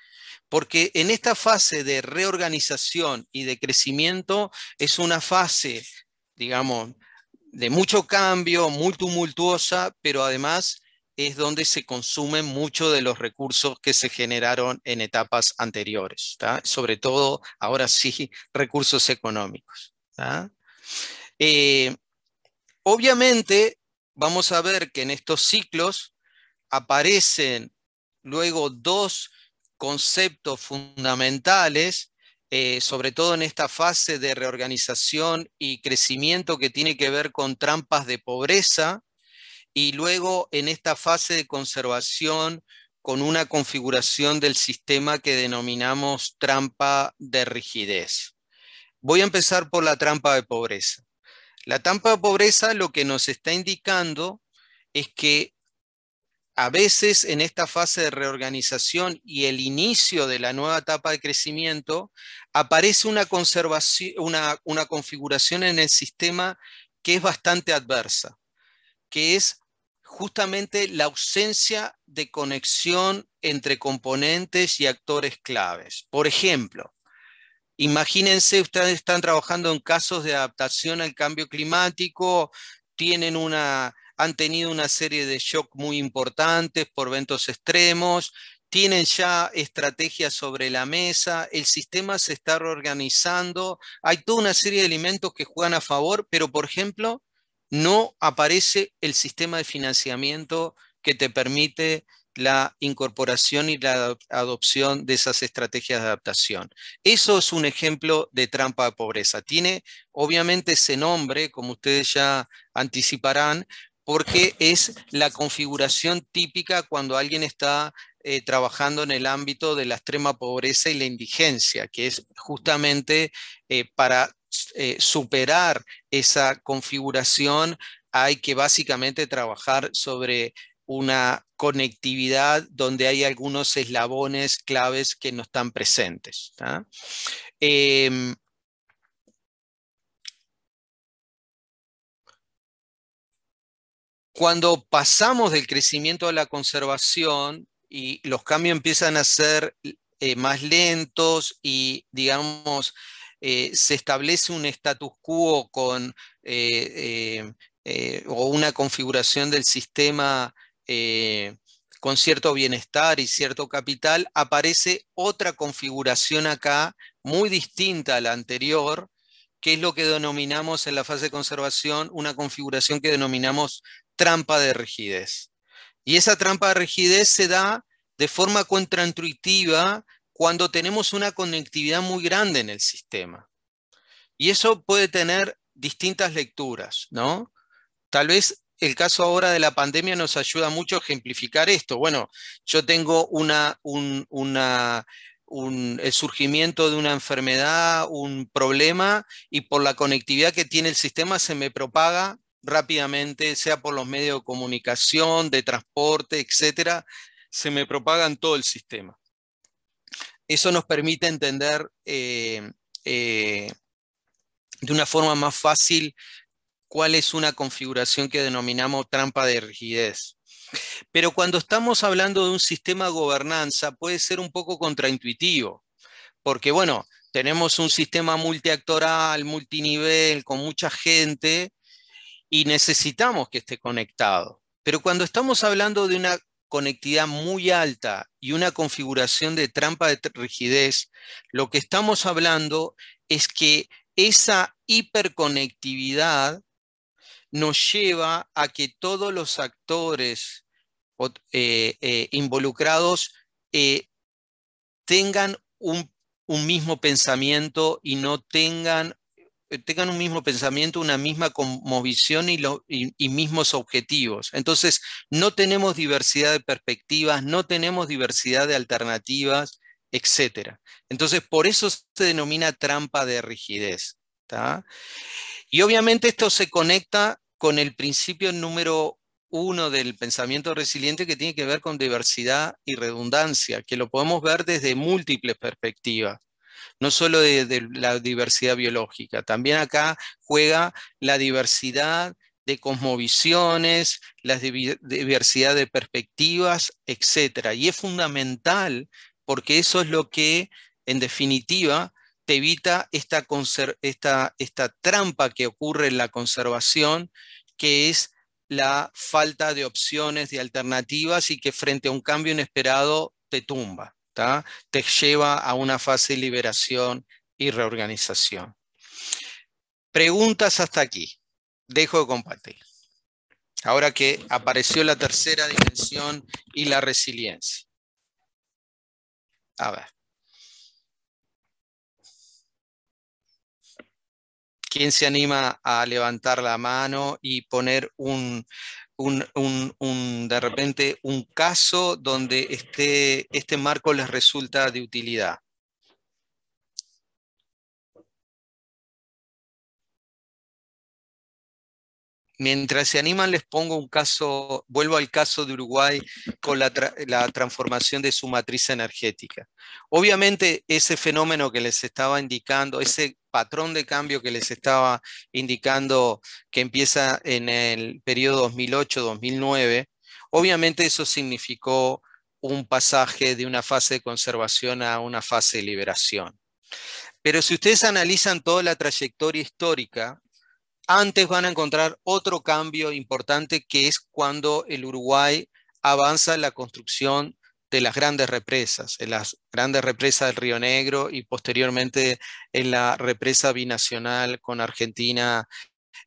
Porque en esta fase de reorganización y de crecimiento es una fase, digamos, de mucho cambio, muy tumultuosa, pero además es donde se consumen muchos de los recursos que se generaron en etapas anteriores, sobre todo, ahora sí, recursos económicos. Eh, obviamente, vamos a ver que en estos ciclos aparecen luego dos conceptos fundamentales, eh, sobre todo en esta fase de reorganización y crecimiento que tiene que ver con trampas de pobreza, y luego en esta fase de conservación con una configuración del sistema que denominamos trampa de rigidez. Voy a empezar por la trampa de pobreza. La trampa de pobreza lo que nos está indicando es que a veces en esta fase de reorganización y el inicio de la nueva etapa de crecimiento, aparece una, conservación, una, configuración en el sistema que es bastante adversa, que es justamente la ausencia de conexión entre componentes y actores claves. Por ejemplo, imagínense, ustedes están trabajando en casos de adaptación al cambio climático, tienen una, han tenido una serie de shocks muy importantes por eventos extremos, tienen ya estrategias sobre la mesa, el sistema se está reorganizando, hay toda una serie de elementos que juegan a favor, pero por ejemplo, no aparece el sistema de financiamiento que te permite la incorporación y la adopción de esas estrategias de adaptación. Eso es un ejemplo de trampa de pobreza. Tiene obviamente ese nombre, como ustedes ya anticiparán, porque es la configuración típica cuando alguien está eh, trabajando en el ámbito de la extrema pobreza y la indigencia, que es justamente eh, para eh, superar esa configuración hay que básicamente trabajar sobre una conectividad donde hay algunos eslabones claves que no están presentes. Em, Cuando pasamos del crecimiento a la conservación y los cambios empiezan a ser eh, más lentos y, digamos, eh, se establece un status quo con, eh, o una configuración del sistema con cierto bienestar y cierto capital, aparece otra configuración acá muy distinta a la anterior, que es lo que denominamos en la fase de conservación una configuración que denominamos trampa de rigidez. Y esa trampa de rigidez se da de forma contraintuitiva cuando tenemos una conectividad muy grande en el sistema. Y eso puede tener distintas lecturas, ¿no? Tal vez el caso ahora de la pandemia nos ayuda mucho a ejemplificar esto. Bueno, yo tengo el surgimiento de una enfermedad, un problema, y por la conectividad que tiene el sistema se me propaga rápidamente, sea por los medios de comunicación, de transporte, etcétera, se me propaga en todo el sistema. Eso nos permite entender eh, eh, de una forma más fácil cuál es una configuración que denominamos trampa de rigidez. Pero cuando estamos hablando de un sistema de gobernanza puede ser un poco contraintuitivo, porque bueno, tenemos un sistema multiactoral, multinivel, con mucha gente, y necesitamos que esté conectado. Pero cuando estamos hablando de una conectividad muy alta y una configuración de trampa de rigidez, lo que estamos hablando es que esa hiperconectividad nos lleva a que todos los actores eh, eh, involucrados eh, tengan un, un, mismo pensamiento y no tengan eh, tengan un mismo pensamiento, una misma visión y, y, mismos objetivos. Entonces, no tenemos diversidad de perspectivas, no tenemos diversidad de alternativas, etc. Entonces, por eso se denomina trampa de rigidez. Y obviamente esto se conecta con el principio número uno del pensamiento resiliente que tiene que ver con diversidad y redundancia, que lo podemos ver desde múltiples perspectivas no solo de, la diversidad biológica, también acá juega la diversidad de cosmovisiones, la diversidad de perspectivas, etc. Y es fundamental porque eso es lo que, en definitiva, te evita esta, esta trampa que ocurre en la conservación, que es la falta de opciones, de alternativas y que frente a un cambio inesperado te tumba te lleva a una fase de liberación y reorganización. Preguntas hasta aquí. Dejo de compartir. Ahora que apareció la tercera dimensión y la resiliencia. A ver. ¿Quién se anima a levantar la mano y poner un, un, un, un, de repente un caso donde este, este marco les resulta de utilidad. Mientras se animan, les pongo un caso, vuelvo al caso de Uruguay con la, transformación de su matriz energética. Obviamente, ese fenómeno que les estaba indicando, ese patrón de cambio que les estaba indicando que empieza en el periodo 2008-2009, obviamente eso significó un pasaje de una fase de conservación a una fase de liberación. Pero si ustedes analizan toda la trayectoria histórica antes van a encontrar otro cambio importante que es cuando el Uruguay avanza en la construcción de las grandes represas, en las grandes represas del Río Negro y posteriormente en la represa binacional con Argentina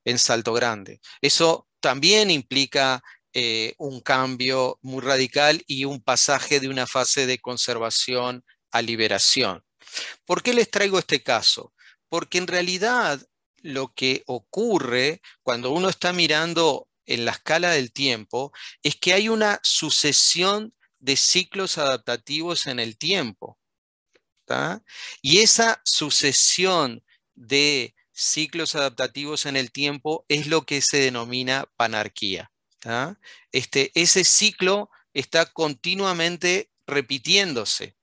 en Salto Grande. Eso también implica eh, un cambio muy radical y un pasaje de una fase de conservación a liberación. ¿Por qué les traigo este caso? Porque en realidad lo que ocurre cuando uno está mirando en la escala del tiempo es que hay una sucesión de ciclos adaptativos en el tiempo. Y esa sucesión de ciclos adaptativos en el tiempo es lo que se denomina panarquía. Este, ese ciclo está continuamente repitiéndose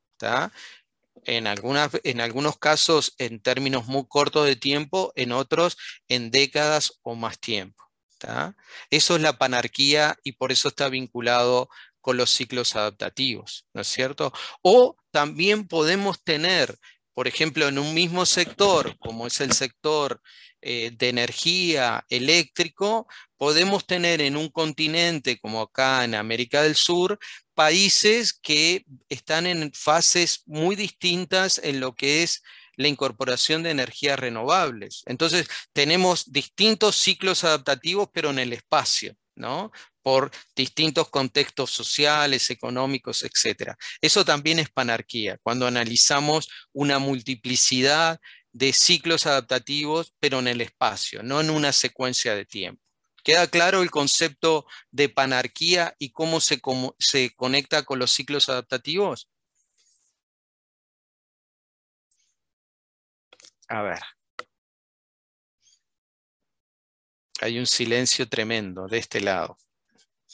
en, algunos casos en términos muy cortos de tiempo, en otros en décadas o más tiempo. Eso es la panarquía y por eso está vinculado con los ciclos adaptativos, ¿no es cierto? O también podemos tener, por ejemplo, en un mismo sector, como es el sector eh, de energía eléctrico, podemos tener en un continente como acá en América del Sur países que están en fases muy distintas en lo que es la incorporación de energías renovables. Entonces, tenemos distintos ciclos adaptativos, pero en el espacio, ¿no? Por distintos contextos sociales, económicos, etc. Eso también es panarquía, cuando analizamos una multiplicidad de ciclos adaptativos, pero en el espacio, no en una secuencia de tiempo. Queda claro el concepto de panarquía y cómo se, se conecta con los ciclos adaptativos. A ver. Hay un silencio tremendo de este lado.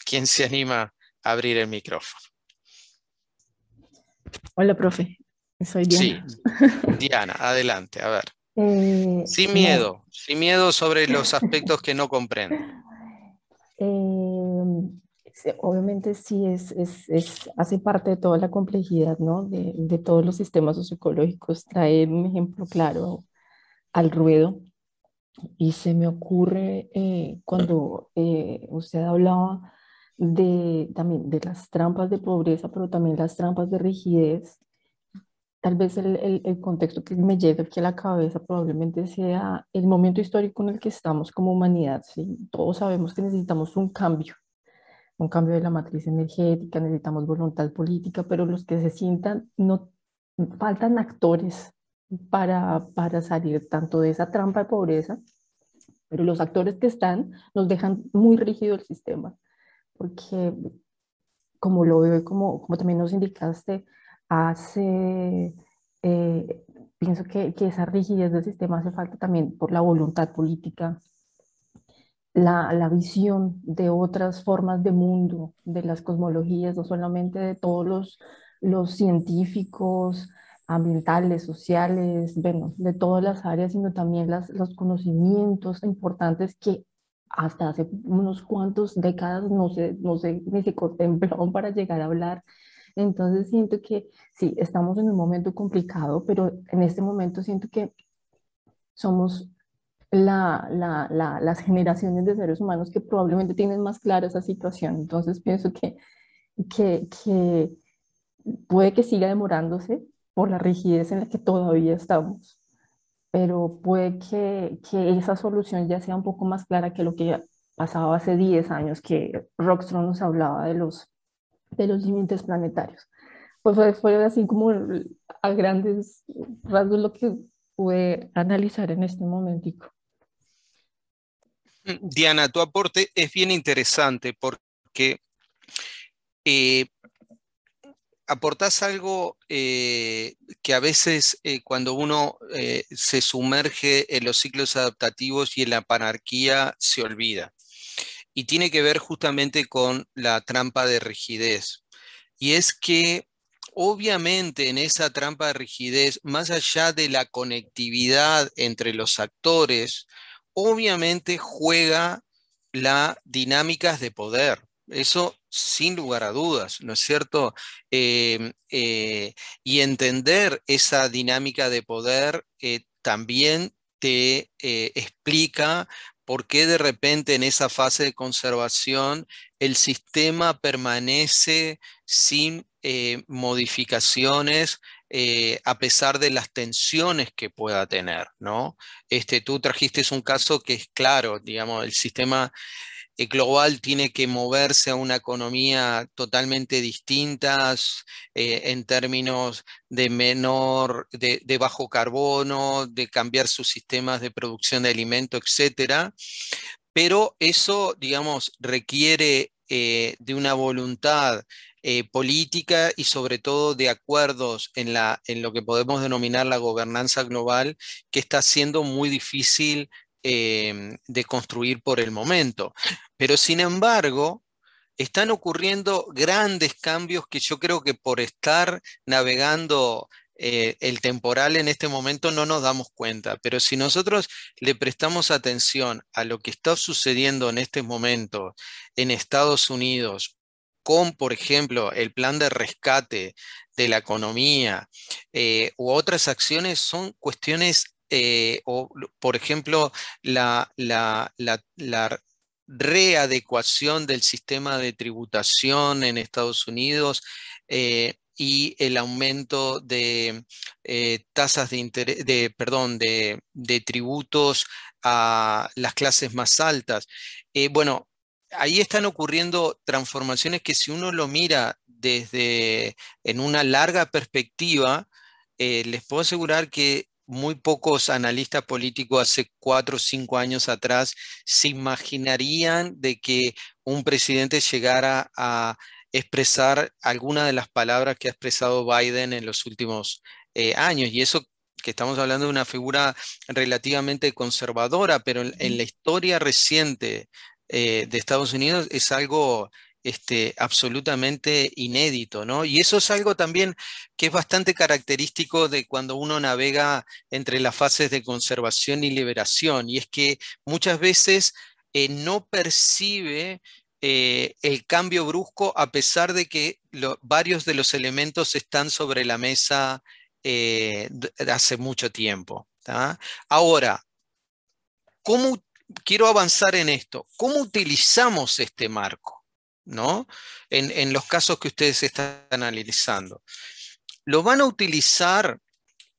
¿Quién se anima a abrir el micrófono? Hola, profe. Soy Diana. Sí, Diana, adelante, a ver. Eh, sin miedo, sin miedo sobre los aspectos que no comprendo. Eh, obviamente sí, es, hace parte de toda la complejidad ¿no? de, todos los sistemas sociológicos. Traer un ejemplo claro al ruedo. Y se me ocurre eh, cuando usted hablaba de, de las trampas de pobreza, pero también las trampas de rigidez, tal vez el, el, el, contexto que me llega aquí a la cabeza probablemente sea el momento histórico en el que estamos como humanidad. ¿sí? Todos sabemos que necesitamos un cambio, un cambio de la matriz energética, necesitamos voluntad política, pero los que se sientan, no faltan actores para, para salir tanto de esa trampa de pobreza, pero los actores que están nos dejan muy rígido el sistema, porque como lo veo y como, como también nos indicaste, hace, eh, pienso que, que, esa rigidez del sistema hace falta también por la voluntad política, la, la, visión de otras formas de mundo, de las cosmologías, no solamente de todos los, los científicos, ambientales, sociales, bueno, de todas las áreas, sino también las, los conocimientos importantes que hasta hace unos cuantos décadas no se, no ni se para llegar a hablar entonces siento que sí, estamos en un momento complicado, pero en este momento siento que somos las generaciones de seres humanos que probablemente tienen más clara esa situación. Entonces pienso que, que, puede que siga demorándose por la rigidez en la que todavía estamos, pero puede que, que esa solución ya sea un poco más clara que lo que pasaba hace 10 años, que Rockstrom nos hablaba de los de los límites planetarios. Pues fue así como a grandes rasgos lo que pude analizar en este momentico. Mm, Diana, tu aporte es bien interesante porque eh, aportas algo eh, que a veces eh, cuando uno se sumerge en los ciclos adaptativos y en la panarquía se olvida y tiene que ver justamente con la trampa de rigidez. Y es que obviamente en esa trampa de rigidez, más allá de la conectividad entre los actores, obviamente juega la dinámicas de poder. Eso sin lugar a dudas, ¿no es cierto? Eh, eh, y entender esa dinámica de poder eh, también te explica ¿Por qué de repente en esa fase de conservación el sistema permanece sin eh, modificaciones eh, a pesar de las tensiones que pueda tener? ¿no? Este, tú trajiste un caso que es claro, digamos, el sistema eh, global tiene que moverse a una economía totalmente distinta eh, en términos de menor, de, bajo carbono, de cambiar sus sistemas de producción de alimento, etc. Pero eso, digamos, requiere eh, de una voluntad política y sobre todo de acuerdos en, en lo que podemos denominar la gobernanza global, que está siendo muy difícil Em, de construir por el momento. Pero sin embargo, están ocurriendo grandes cambios que yo creo que por estar navegando eh, el temporal en este momento no nos damos cuenta, pero si nosotros le prestamos atención a lo que está sucediendo en este momento en Estados Unidos con, por ejemplo, el plan de rescate de la economía eh, u otras acciones, son cuestiones eh, o por ejemplo, la, readecuación del sistema de tributación en Estados Unidos eh, y el aumento de eh, tasas de interés, de, perdón, de, tributos a las clases más altas. bueno, ahí están ocurriendo transformaciones que si uno lo mira desde en una larga perspectiva, les puedo asegurar que muy pocos analistas políticos hace cuatro o cinco años atrás se imaginarían de que un presidente llegara a expresar alguna de las palabras que ha expresado Biden en los últimos eh, años. Y eso que estamos hablando de una figura relativamente conservadora, pero en, la historia reciente eh, de Estados Unidos es algo este, absolutamente inédito, ¿no? Y eso es algo también que es bastante característico de cuando uno navega entre las fases de conservación y liberación, y es que muchas veces eh, no percibe eh, el cambio brusco a pesar de que varios de los elementos están sobre la mesa eh, hace mucho tiempo. Ahora, ¿cómo quiero avanzar en esto? ¿Cómo utilizamos este marco? ¿no? En, los casos que ustedes están analizando. Lo van a utilizar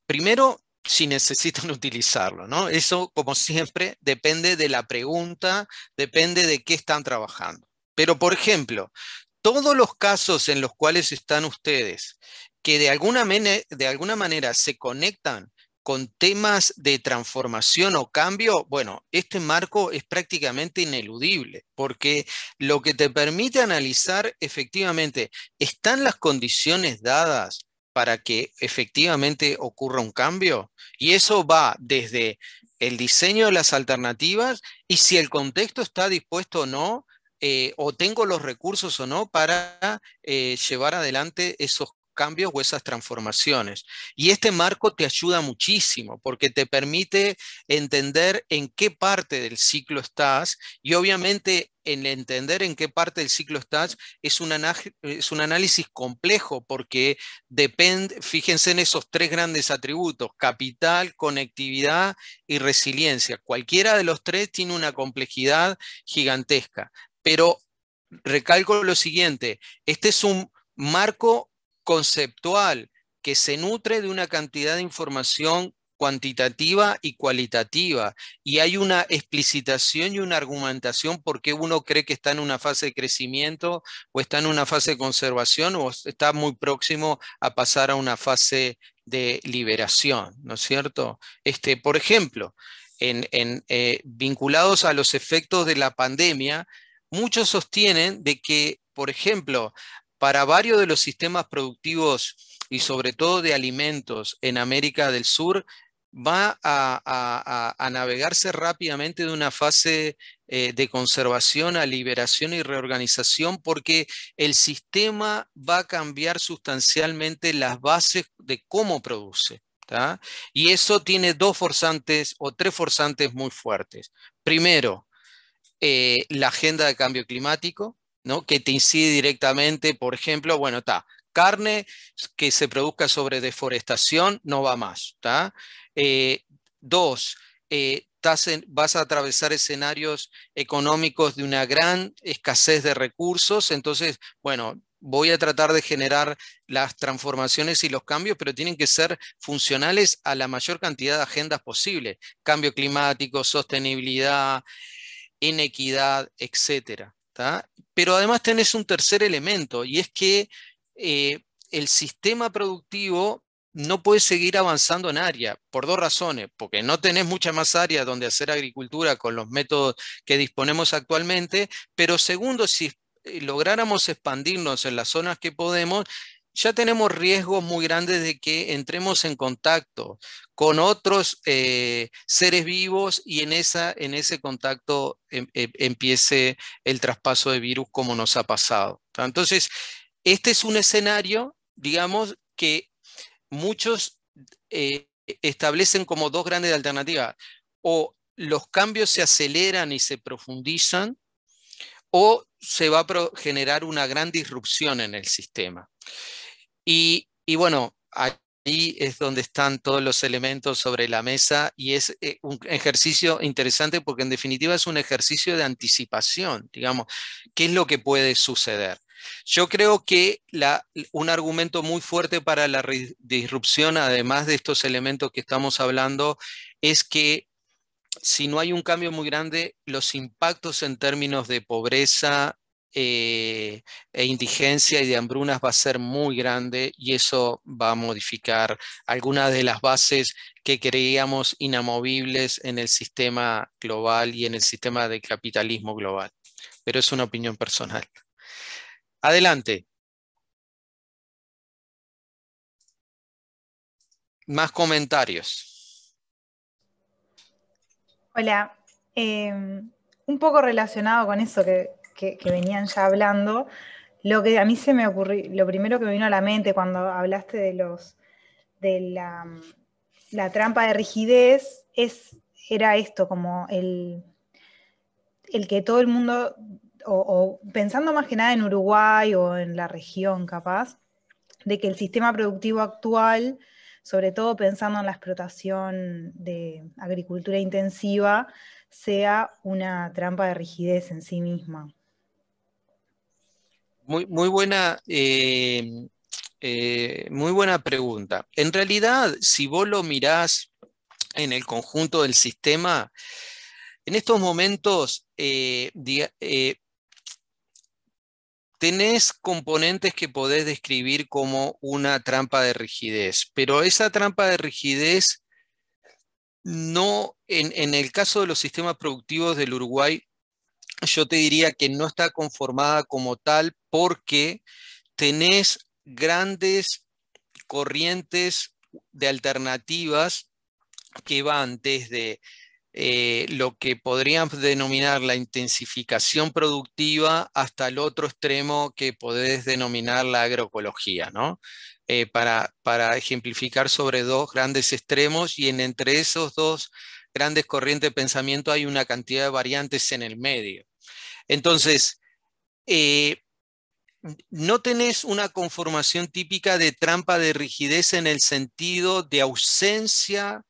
primero si necesitan utilizarlo, ¿no? Eso, como siempre, depende de la pregunta, depende de qué están trabajando. Pero, por ejemplo, todos los casos en los cuales están ustedes, que de alguna, de alguna manera se conectan con temas de transformación o cambio, bueno, este marco es prácticamente ineludible, porque lo que te permite analizar efectivamente, ¿están las condiciones dadas para que efectivamente ocurra un cambio? Y eso va desde el diseño de las alternativas y si el contexto está dispuesto o no, eh, o tengo los recursos o no para eh, llevar adelante esos cambios o esas transformaciones. Y este marco te ayuda muchísimo porque te permite entender en qué parte del ciclo estás y obviamente en entender en qué parte del ciclo estás es un, es un análisis complejo porque depende, fíjense en esos tres grandes atributos, capital, conectividad y resiliencia. Cualquiera de los tres tiene una complejidad gigantesca, pero recalco lo siguiente, este es un marco conceptual que se nutre de una cantidad de información cuantitativa y cualitativa, y hay una explicitación y una argumentación por qué uno cree que está en una fase de crecimiento o está en una fase de conservación o está muy próximo a pasar a una fase de liberación, ¿no es cierto? Este, por ejemplo, en, eh, vinculados a los efectos de la pandemia, muchos sostienen de que, por ejemplo, para varios de los sistemas productivos y sobre todo de alimentos en América del Sur va a, navegarse rápidamente de una fase eh, de conservación a liberación y reorganización porque el sistema va a cambiar sustancialmente las bases de cómo produce. Y eso tiene dos forzantes o tres forzantes muy fuertes. Primero, eh, la agenda de cambio climático, ¿no? que te incide directamente, por ejemplo, bueno, está, carne que se produzca sobre deforestación no va más. Eh, dos, eh, vas a atravesar escenarios económicos de una gran escasez de recursos, entonces, bueno, voy a tratar de generar las transformaciones y los cambios, pero tienen que ser funcionales a la mayor cantidad de agendas posible, cambio climático, sostenibilidad, inequidad, etcétera. Pero además tenés un tercer elemento y es que eh, el sistema productivo no puede seguir avanzando en área por dos razones, porque no tenés mucha más área donde hacer agricultura con los métodos que disponemos actualmente, pero segundo, si eh, lográramos expandirnos en las zonas que podemos, ya tenemos riesgos muy grandes de que entremos en contacto con otros eh, seres vivos y en, esa, en ese contacto em, em, empiece el traspaso de virus como nos ha pasado. Entonces, este es un escenario, digamos, que muchos eh, establecen como dos grandes alternativas. O los cambios se aceleran y se profundizan, o se va a generar una gran disrupción en el sistema. Y, bueno, ahí es donde están todos los elementos sobre la mesa y es eh, un ejercicio interesante porque en definitiva es un ejercicio de anticipación, digamos, qué es lo que puede suceder. Yo creo que un argumento muy fuerte para la disrupción, además de estos elementos que estamos hablando, es que si no hay un cambio muy grande, los impactos en términos de pobreza, eh, e indigencia y de hambrunas va a ser muy grande y eso va a modificar algunas de las bases que creíamos inamovibles en el sistema global y en el sistema de capitalismo global. Pero es una opinión personal. Adelante. Más comentarios. Hola. Em, un poco relacionado con eso que, que, venían ya hablando, lo que a mí se me ocurrió, lo primero que me vino a la mente cuando hablaste de los de la, trampa de rigidez era esto, como el, que todo el mundo, o, pensando más que nada en Uruguay o en la región capaz, de que el sistema productivo actual, sobre todo pensando en la explotación de agricultura intensiva, sea una trampa de rigidez en sí misma muy, buena. Eh, eh, muy buena pregunta. En realidad, si vos lo mirás en el conjunto del sistema, en estos momentos eh, tenés componentes que podés describir como una trampa de rigidez, pero esa trampa de rigidez no, en, en el caso de los sistemas productivos del Uruguay, yo te diría que no está conformada como tal porque tenés grandes corrientes de alternativas que van desde eh, lo que podríamos denominar la intensificación productiva hasta el otro extremo que podés denominar la agroecología, ¿no? Eh, para, para ejemplificar sobre dos grandes extremos y en, entre esos dos grandes corrientes de pensamiento hay una cantidad de variantes en el medio. Entonces, eh, no tenés una conformación típica de trampa de rigidez en el sentido de ausencia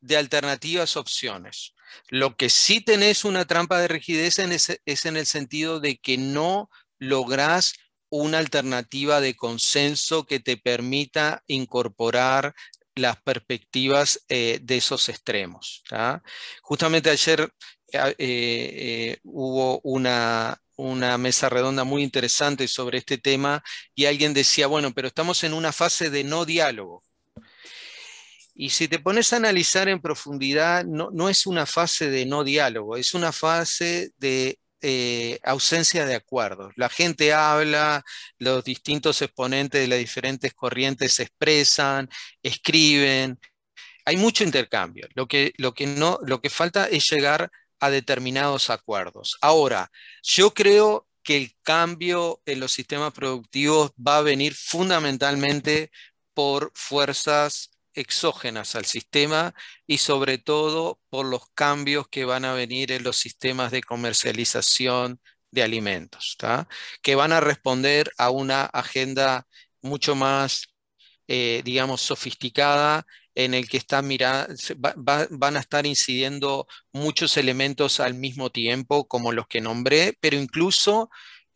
de alternativas opciones. Lo que sí tenés una trampa de rigidez es en el sentido de que no lográs una alternativa de consenso que te permita incorporar las perspectivas eh, de esos extremos. Justamente ayer eh, eh, hubo una, mesa redonda muy interesante sobre este tema y alguien decía, bueno, pero estamos en una fase de no diálogo. Y si te pones a analizar en profundidad, no, no es una fase de no diálogo, es una fase de eh, ausencia de acuerdos. La gente habla, los distintos exponentes de las diferentes corrientes se expresan, escriben. Hay mucho intercambio. Lo que, lo que, no, lo que falta es llegar a determinados acuerdos. Ahora, yo creo que el cambio en los sistemas productivos va a venir fundamentalmente por fuerzas exógenas al sistema y sobre todo por los cambios que van a venir en los sistemas de comercialización de alimentos, que van a responder a una agenda mucho más, eh, digamos, sofisticada en el que está mira, van a estar incidiendo muchos elementos al mismo tiempo, como los que nombré, pero incluso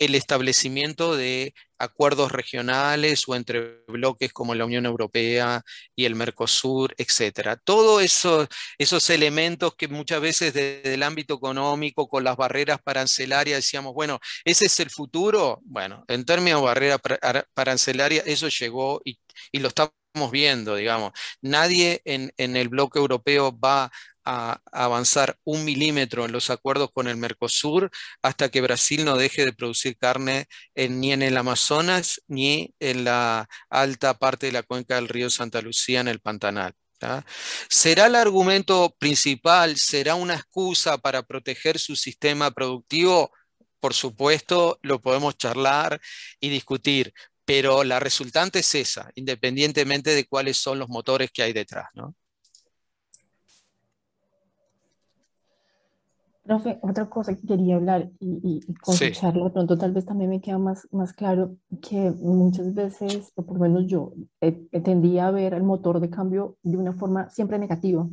el establecimiento de acuerdos regionales o entre bloques como la Unión Europea y el Mercosur, etcétera. Todos eso, esos elementos que muchas veces desde el ámbito económico, con las barreras parancelarias, decíamos, bueno, ese es el futuro. Bueno, en términos de barrera parancelaria, eso llegó y, lo estamos viendo, digamos. Nadie en, en el bloque europeo va a avanzar un milímetro en los acuerdos con el Mercosur hasta que Brasil no deje de producir carne ni en el Amazonas ni en la alta parte de la cuenca del río Santa Lucía en el Pantanal. ¿Será el argumento principal? ¿Será una excusa para proteger su sistema productivo? Por supuesto, lo podemos charlar y discutir, pero la resultante es esa, independientemente de cuáles son los motores que hay detrás. ¿no? Profe, otra cosa que quería hablar y, y, pronto tal vez también me queda más, más claro que muchas veces, o por lo menos yo, eh, tendía a ver el motor de cambio de una forma siempre negativa,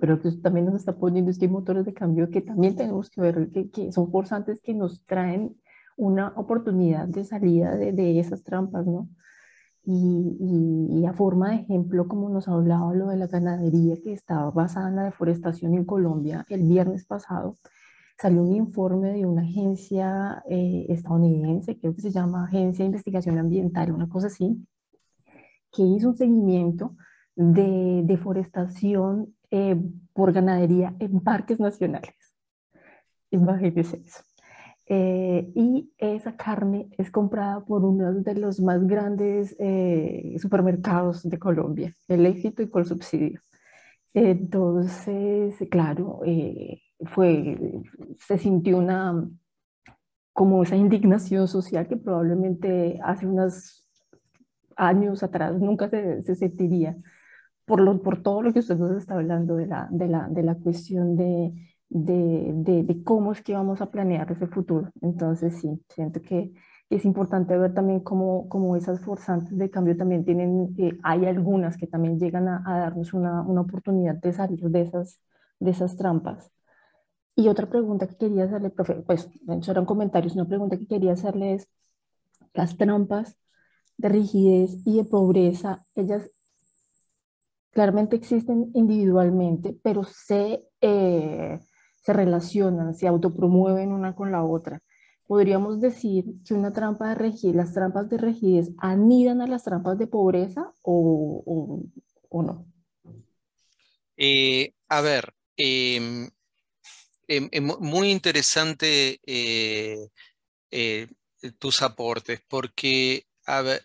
pero que también nos está poniendo es que hay motores de cambio que también tenemos que ver, que, son forzantes que nos traen una oportunidad de salida de, de esas trampas, ¿no? Y, a forma de ejemplo, como nos hablaba lo de la ganadería que estaba basada en la deforestación en Colombia, el viernes pasado salió un informe de una agencia eh, estadounidense, creo que se llama Agencia de Investigación Ambiental, una cosa así, que hizo un seguimiento de deforestación eh, por ganadería en parques nacionales. Imagínense eso. Eh, y esa carne es comprada por uno de los más grandes eh, supermercados de Colombia, el éxito y con subsidio. Entonces, claro, eh, fue, se sintió una, como esa indignación social que probablemente hace unos años atrás nunca se, se sentiría por, lo, por todo lo que usted nos está hablando de la, de la, de la cuestión de, de, de, de, cómo es que vamos a planear ese futuro. Entonces, sí, siento que es importante ver también cómo, cómo esas forzantes de cambio también tienen, eh, hay algunas que también llegan a, darnos una, una, oportunidad de salir de esas, de esas trampas. Y otra pregunta que quería hacerle, profe, pues eran comentarios, una pregunta que quería hacerle es, las trampas de rigidez y de pobreza, ellas claramente existen individualmente, pero se... Eh, se relacionan, se autopromueven una con la otra. Podríamos decir que una trampa de las trampas de rigidez anidan a las trampas de pobreza o, no. Eh, a ver, em, em, em, muy interesante eh, eh, tus aportes, porque a ver,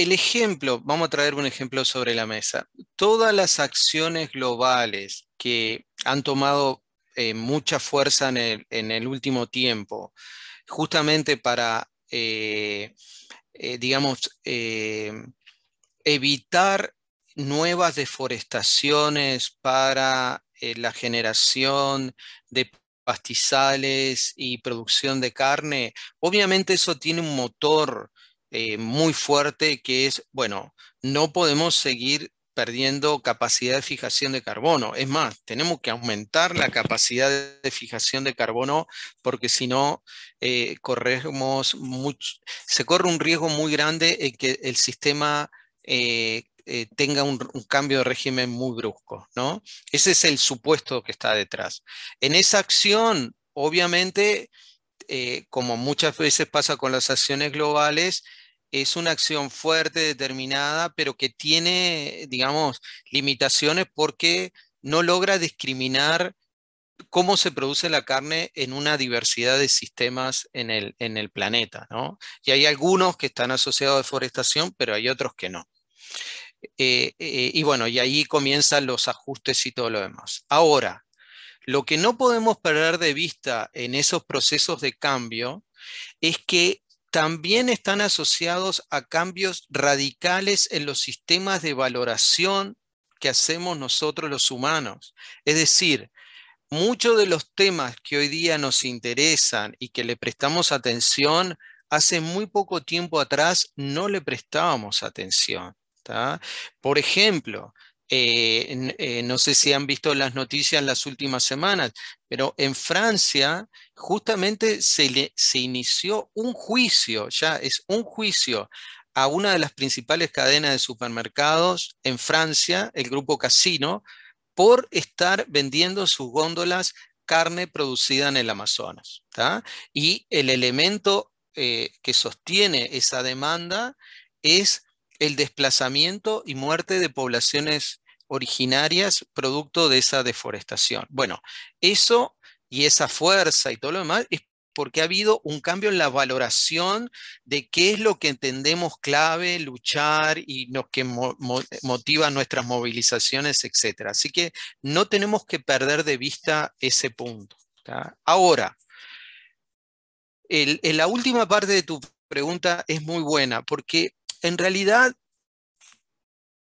el ejemplo, vamos a traer un ejemplo sobre la mesa. Todas las acciones globales que han tomado eh, mucha fuerza en el, último tiempo, justamente para, eh, eh, digamos, evitar nuevas deforestaciones para la generación de pastizales y producción de carne, obviamente eso tiene un motor eh, muy fuerte que es, bueno, no podemos seguir perdiendo capacidad de fijación de carbono. Es más, tenemos que aumentar la capacidad de fijación de carbono porque si no, eh, corremos se corre un riesgo muy grande en que el sistema eh, tenga un, un, cambio de régimen muy brusco. ¿no? Ese es el supuesto que está detrás. En esa acción, obviamente, como muchas veces pasa con las acciones globales, es una acción fuerte, determinada, pero que tiene, digamos, limitaciones porque no logra discriminar cómo se produce la carne en una diversidad de sistemas en el, en el planeta. ¿no? Y hay algunos que están asociados a deforestación, pero hay otros que no. Eh, eh, y bueno, y ahí comienzan los ajustes y todo lo demás. Ahora, lo que no podemos perder de vista en esos procesos de cambio es que también están asociados a cambios radicales en los sistemas de valoración que hacemos nosotros los humanos. Es decir, muchos de los temas que hoy día nos interesan y que le prestamos atención, hace muy poco tiempo atrás no le prestábamos atención. Por ejemplo, eh, eh, no sé si han visto las noticias las últimas semanas, pero en Francia justamente se, inició un juicio, ya es un juicio a una de las principales cadenas de supermercados en Francia, el grupo Casino, por estar vendiendo sus góndolas carne producida en el Amazonas. Y el elemento eh, que sostiene esa demanda es el desplazamiento y muerte de poblaciones originarias producto de esa deforestación. Bueno, eso y esa fuerza y todo lo demás es porque ha habido un cambio en la valoración de qué es lo que entendemos clave, luchar y lo que motiva nuestras movilizaciones, etc. Así que no tenemos que perder de vista ese punto. Ahora, la última parte de tu pregunta es muy buena, porque en realidad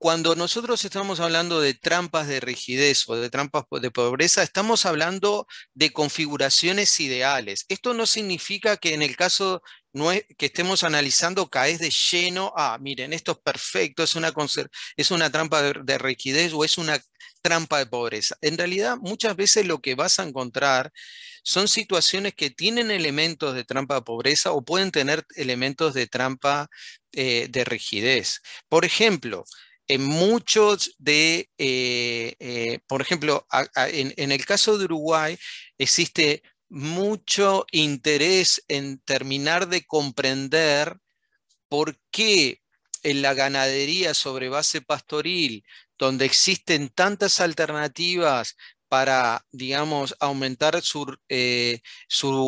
cuando nosotros estamos hablando de trampas de rigidez o de trampas de pobreza, estamos hablando de configuraciones ideales. Esto no significa que en el caso que estemos analizando caes de lleno, ah, miren, esto es perfecto, es una, es una trampa de, rigidez o es una trampa de pobreza. En realidad, muchas veces lo que vas a encontrar son situaciones que tienen elementos de trampa de pobreza o pueden tener elementos de trampa eh, de rigidez. Por ejemplo, en muchos de, eh, eh, por ejemplo, en, el caso de Uruguay existe mucho interés en terminar de comprender por qué en la ganadería sobre base pastoril, donde existen tantas alternativas para, digamos, aumentar su eh,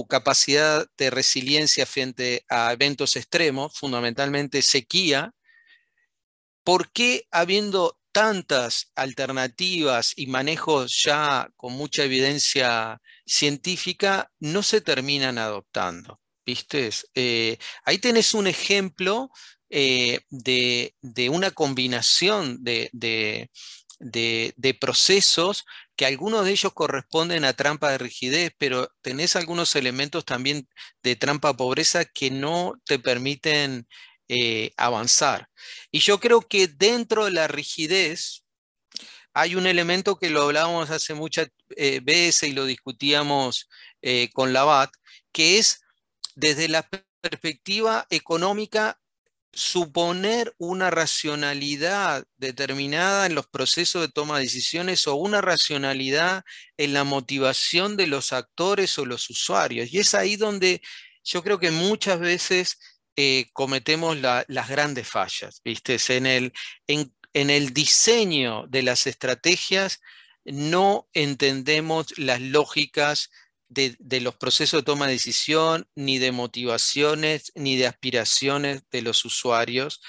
capacidad de resiliencia frente a eventos extremos, fundamentalmente sequía, ¿por qué habiendo tantas alternativas y manejos ya con mucha evidencia científica no se terminan adoptando? Eh, ahí tenés un ejemplo eh, de, una combinación de, de, procesos que algunos de ellos corresponden a trampa de rigidez, pero tenés algunos elementos también de trampa pobreza que no te permiten eh, avanzar. Y yo creo que dentro de la rigidez hay un elemento que lo hablábamos hace muchas eh, veces y lo discutíamos eh, con con BAT que es desde la perspectiva económica suponer una racionalidad determinada en los procesos de toma de decisiones o una racionalidad en la motivación de los actores o los usuarios. Y es ahí donde yo creo que muchas veces eh, cometemos las grandes fallas, ¿viste? En el, en, el diseño de las estrategias no entendemos las lógicas de, de, los procesos de toma de decisión, ni de motivaciones, ni de aspiraciones de los usuarios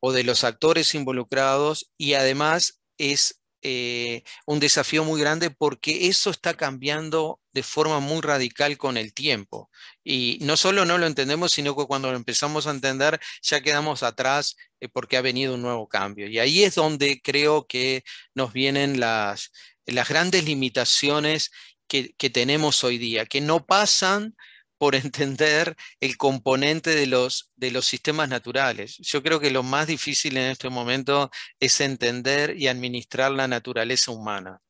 o de los actores involucrados y además es eh, un desafío muy grande porque eso está cambiando de forma muy radical con el tiempo. Y no solo no lo entendemos, sino que cuando lo empezamos a entender ya quedamos atrás eh, porque ha venido un nuevo cambio. Y ahí es donde creo que nos vienen las, grandes limitaciones que tenemos hoy día, que no pasan por entender el componente de los, de los sistemas naturales. Yo creo que lo más difícil en este momento es entender y administrar la naturaleza humana.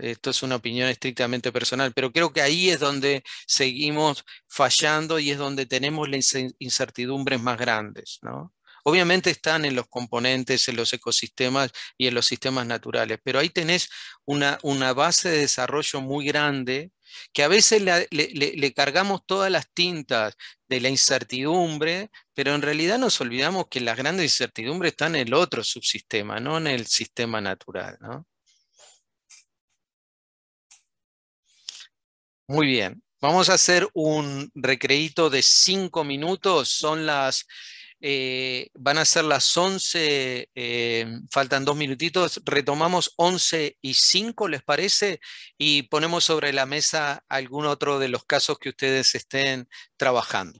Esto es una opinión estrictamente personal, pero creo que ahí es donde seguimos fallando y es donde tenemos las incertidumbres más grandes. Obviamente están en los componentes, en los ecosistemas y en los sistemas naturales, pero ahí tenés una, una base de desarrollo muy grande que a veces le, cargamos todas las tintas de la incertidumbre, pero en realidad nos olvidamos que las grandes incertidumbres están en el otro subsistema, no en el sistema natural. Muy bien, vamos a hacer un recreíto de cinco minutos, son las eh, van a ser las 11, eh, faltan dos minutitos, retomamos 11 y 5, ¿les parece? Y ponemos sobre la mesa algún otro de los casos que ustedes estén trabajando.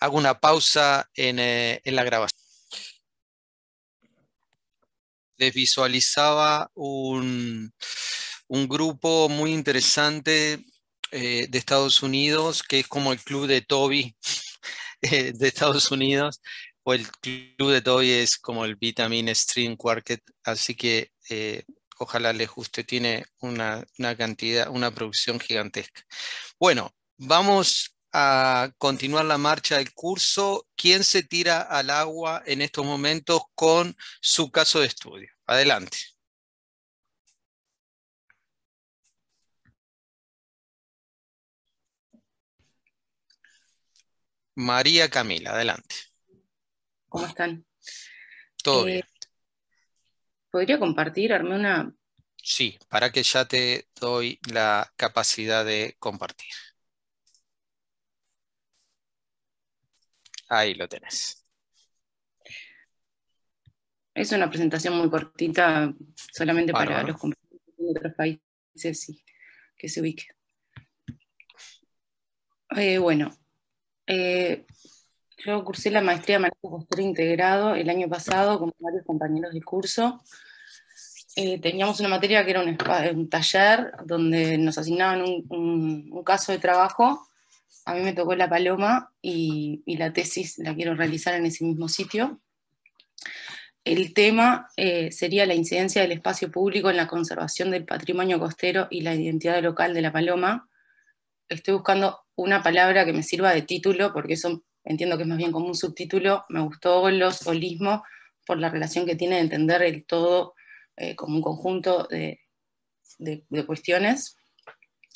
Hago una pausa en, eh, la grabación. Les visualizaba un grupo muy interesante de Estados Unidos, que es como el club de Toby de Estados Unidos, o el club de Toby es como el Vitamin Stream Quarket, así que eh, ojalá les guste, tiene una, una, cantidad, una producción gigantesca. Bueno, vamos a continuar la marcha del curso. ¿Quién se tira al agua en estos momentos con su caso de estudio? Adelante. María Camila, adelante. ¿Cómo están? Todo eh, bien. ¿Podría compartir? Arme Sí, para que ya te doy la capacidad de compartir. Ahí lo tenés. Es una presentación muy cortita, solamente para los compañeros de otros países y que se ubiquen. Eh, bueno, eh, yo cursé la maestría de manejo integrado el año pasado con varios compañeros de curso. Eh, teníamos una materia que era un, taller donde nos asignaban un, caso de trabajo. A mí me tocó la paloma y, la tesis la quiero realizar en ese mismo sitio. El tema eh, sería la incidencia del espacio público en la conservación del patrimonio costero y la identidad local de la paloma. Estoy buscando una palabra que me sirva de título porque son entiendo que es más bien como un subtítulo, me gustó los holismo por la relación que tiene de entender el todo eh, como un conjunto de, cuestiones,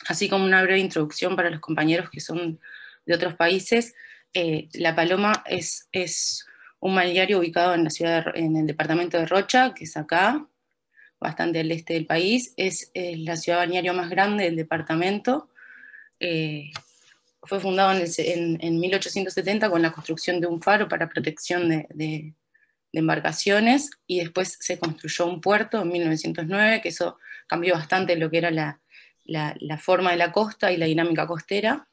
así como una breve introducción para los compañeros que son de otros países. Eh, la Paloma es, es, un balneario ubicado en, la ciudad en el departamento de Rocha, que es acá, bastante al este del país. Es, la ciudad balneario más grande del departamento. Eh, fue fundado en, 1870 con la construcción de un faro para protección de, embarcaciones y después se construyó un puerto en 1909, que eso cambió bastante lo que era la, forma de la costa y la dinámica costera.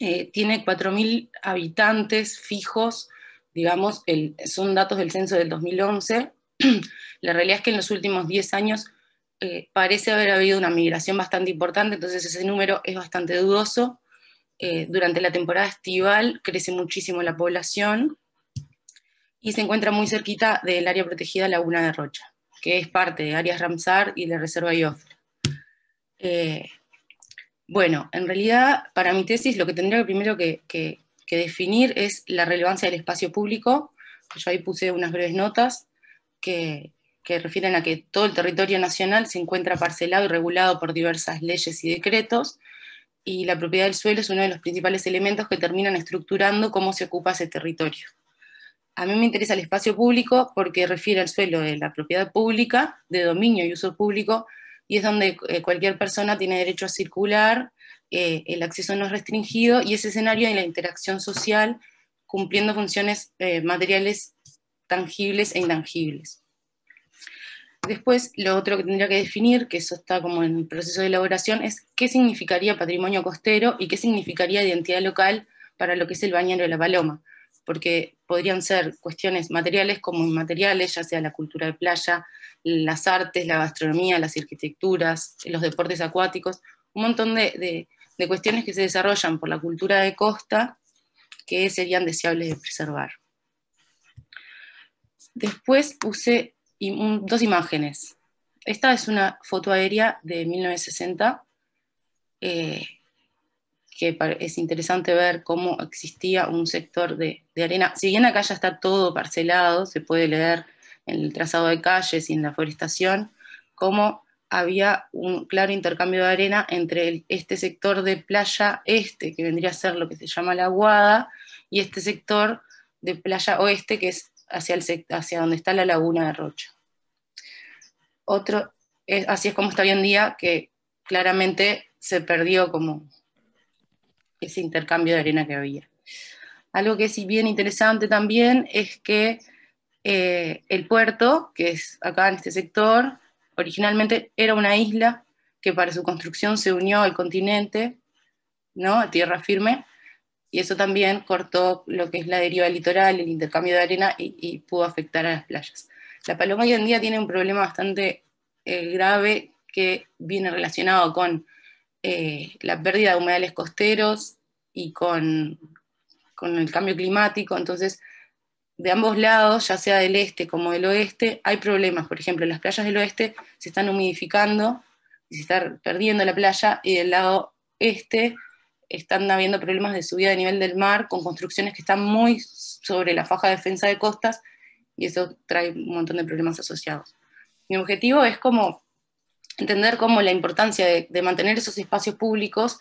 Eh, tiene 4.000 habitantes fijos, digamos, son datos del censo del 2011. la realidad es que en los últimos 10 años eh, parece haber habido una migración bastante importante, entonces ese número es bastante dudoso eh, durante la temporada estival crece muchísimo la población y se encuentra muy cerquita del área protegida Laguna de Rocha, que es parte de áreas Ramsar y de Reserva eh, Iofre. bueno, en realidad, para mi tesis, lo que tendría primero que, que, que definir es la relevancia del espacio público. Yo ahí puse unas breves notas que, que refieren a que todo el territorio nacional se encuentra parcelado y regulado por diversas leyes y decretos, y la propiedad del suelo es uno de los principales elementos que terminan estructurando cómo se ocupa ese territorio. A mí me interesa el espacio público porque refiere al suelo de la propiedad pública, de dominio y uso público, y es donde eh, cualquier persona tiene derecho a circular, eh, el acceso no es restringido, y ese escenario de la interacción social cumpliendo funciones eh, materiales tangibles e intangibles. Después, lo otro que tendría que definir, que eso está como en proceso de elaboración, es qué significaría patrimonio costero y qué significaría identidad local para lo que es el bañero de la paloma, porque podrían ser cuestiones materiales como inmateriales, ya sea la cultura de playa, las artes, la gastronomía, las arquitecturas, los deportes acuáticos, un montón de, de cuestiones que se desarrollan por la cultura de costa que serían deseables de preservar. Después puse dos imágenes. Esta es una foto aérea de 1960, eh, que es interesante ver cómo existía un sector de, arena. Si bien acá ya está todo parcelado, se puede leer en el trazado de calles y en la forestación, cómo había un claro intercambio de arena entre este sector de playa este, que vendría a ser lo que se llama la Guada, y este sector de playa oeste, que es hacia, el, hacia donde está la laguna de Rocha. Otro, es, así es como está hoy en día, que claramente se perdió como ese intercambio de arena que había. Algo que es bien interesante también es que eh, el puerto, que es acá en este sector, originalmente era una isla que para su construcción se unió al continente, ¿no? a tierra firme, y eso también cortó lo que es la deriva litoral, el intercambio de arena y, pudo afectar a las playas. La paloma hoy en día tiene un problema bastante eh, grave que viene relacionado con eh, la pérdida de humedales costeros y con, el cambio climático. Entonces, de ambos lados, ya sea del este como del oeste, hay problemas. Por ejemplo, las playas del oeste se están humidificando y se está perdiendo la playa, y del lado este están habiendo problemas de subida de nivel del mar con construcciones que están muy sobre la faja de defensa de costas y eso trae un montón de problemas asociados. Mi objetivo es como entender cómo la importancia de, mantener esos espacios públicos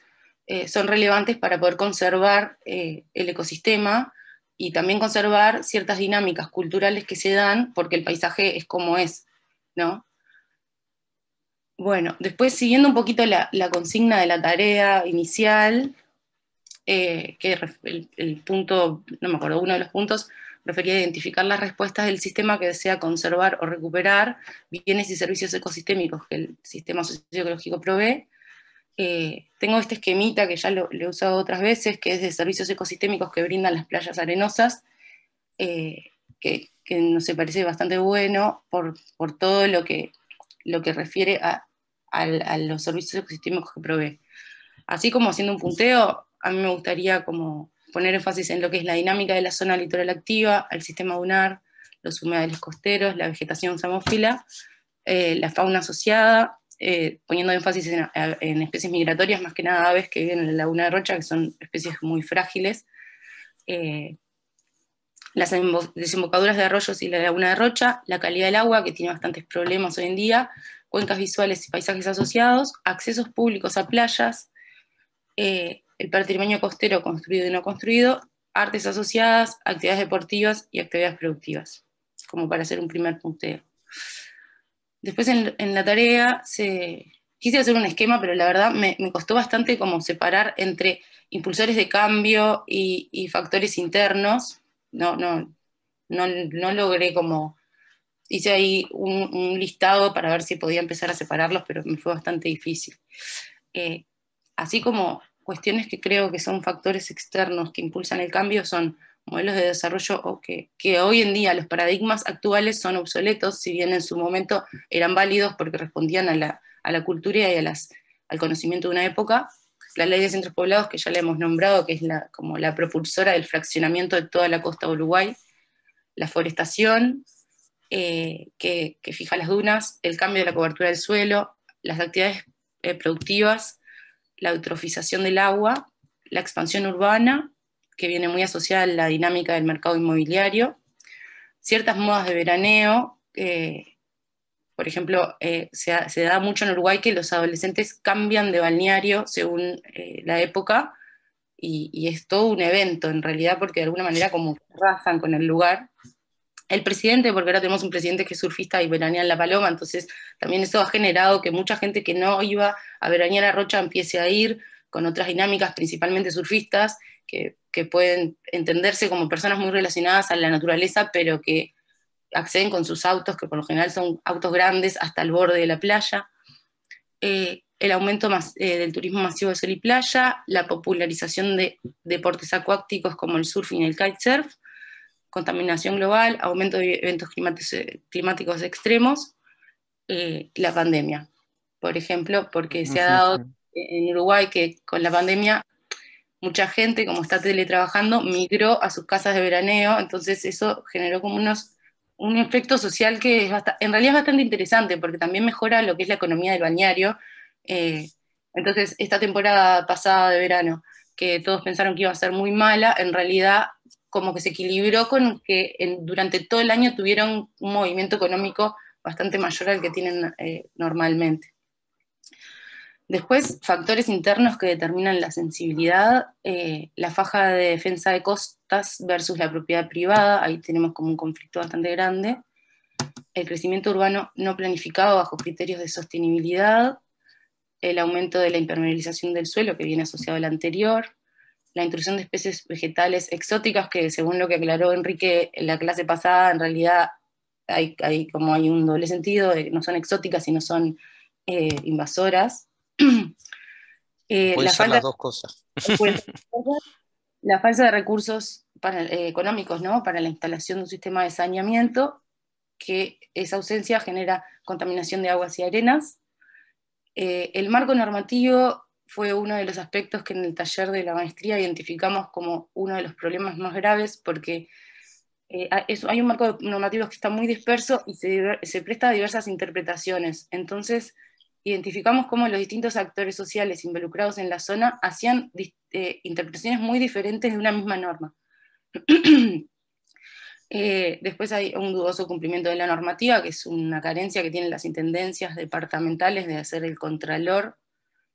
eh, son relevantes para poder conservar eh, el ecosistema y también conservar ciertas dinámicas culturales que se dan porque el paisaje es como es, ¿no? Bueno, después siguiendo un poquito la consigna de la tarea inicial, eh, que el, punto, no me acuerdo, uno de los puntos refería identificar las respuestas del sistema que desea conservar o recuperar bienes y servicios ecosistémicos que el sistema socioecológico provee. Eh, tengo este esquemita que ya lo, he usado otras veces, que es de servicios ecosistémicos que brindan las playas arenosas, eh, que, que, nos parece bastante bueno por, por, todo lo que, lo que refiere a, a los servicios ecosistémicos que provee. Así como haciendo un punteo, a mí me gustaría como poner énfasis en lo que es la dinámica de la zona litoral activa, el sistema dunar, los humedales costeros, la vegetación samófila, eh, la fauna asociada, eh, poniendo énfasis en, especies migratorias, más que nada aves que viven en la laguna de Rocha, que son especies muy frágiles. Eh, las desembocaduras de arroyos y la laguna de Rocha, la calidad del agua, que tiene bastantes problemas hoy en día, cuencas visuales y paisajes asociados, accesos públicos a playas, el patrimonio costero construido y no construido, artes asociadas, actividades deportivas y actividades productivas, como para hacer un primer punteo. Después en, la tarea se, quise hacer un esquema, pero la verdad me, costó bastante como separar entre impulsores de cambio y, factores internos. No, no, no, no, logré como... Hice ahí un, listado para ver si podía empezar a separarlos, pero me fue bastante difícil. Eh, así como cuestiones que creo que son factores externos que impulsan el cambio son modelos de desarrollo o que, hoy en día los paradigmas actuales son obsoletos, si bien en su momento eran válidos porque respondían a la, cultura y a las, al conocimiento de una época. La ley de centros poblados, que ya la hemos nombrado, que es la, como la propulsora del fraccionamiento de toda la costa de Uruguay, la forestación, eh, que, fija las dunas, el cambio de la cobertura del suelo, las actividades eh, productivas, la eutrofización del agua, la expansión urbana, que viene muy asociada a la dinámica del mercado inmobiliario, ciertas modas de veraneo, por ejemplo, eh, se, da mucho en Uruguay que los adolescentes cambian de balneario según eh, la época y, y, es todo un evento en realidad porque de alguna manera como razan con el lugar el presidente, porque ahora tenemos un presidente que es surfista y veranea en La Paloma, entonces también eso ha generado que mucha gente que no iba a veranear a Rocha empiece a ir con otras dinámicas, principalmente surfistas, que, pueden entenderse como personas muy relacionadas a la naturaleza, pero que acceden con sus autos, que por lo general son autos grandes, hasta el borde de la playa. Eh, el aumento eh, del turismo masivo de sol y playa, la popularización de deportes acuáticos como el surfing y el kitesurf, contaminación global, aumento de eventos eh, climáticos extremos, eh, la pandemia. Por ejemplo, porque se ha dado en Uruguay que con la pandemia mucha gente, como está teletrabajando, migró a sus casas de veraneo, entonces eso generó como unos, un efecto social que en realidad es bastante interesante porque también mejora lo que es la economía del bañario eh, entonces, esta temporada pasada de verano, que todos pensaron que iba a ser muy mala, en realidad como que se equilibró con que durante todo el año tuvieron un movimiento económico bastante mayor al que tienen eh, normalmente. Después, factores internos que determinan la sensibilidad, eh, la faja de defensa de costas versus la propiedad privada, ahí tenemos como un conflicto bastante grande, el crecimiento urbano no planificado bajo criterios de sostenibilidad, el aumento de la impermeabilización del suelo que viene asociado al anterior, la intrusión de especies vegetales exóticas, que según lo que aclaró Enrique en la clase pasada, en realidad hay, como hay un doble sentido, eh, no son exóticas, sino son eh, invasoras. Eh, la falta, las dos cosas. la falta de recursos eh, económicos para la instalación de un sistema de saneamiento, que esa ausencia genera contaminación de aguas y arenas. el marco normativo fue uno de los aspectos que en el taller de la maestría identificamos como uno de los problemas más graves porque eh, hay un marco normativo que está muy disperso y se, presta a diversas interpretaciones. Entonces, identificamos cómo los distintos actores sociales involucrados en la zona hacían eh, interpretaciones muy diferentes de una misma norma. Eh, después hay un dudoso cumplimiento de la normativa, que es una carencia que tienen las intendencias departamentales de hacer el contralor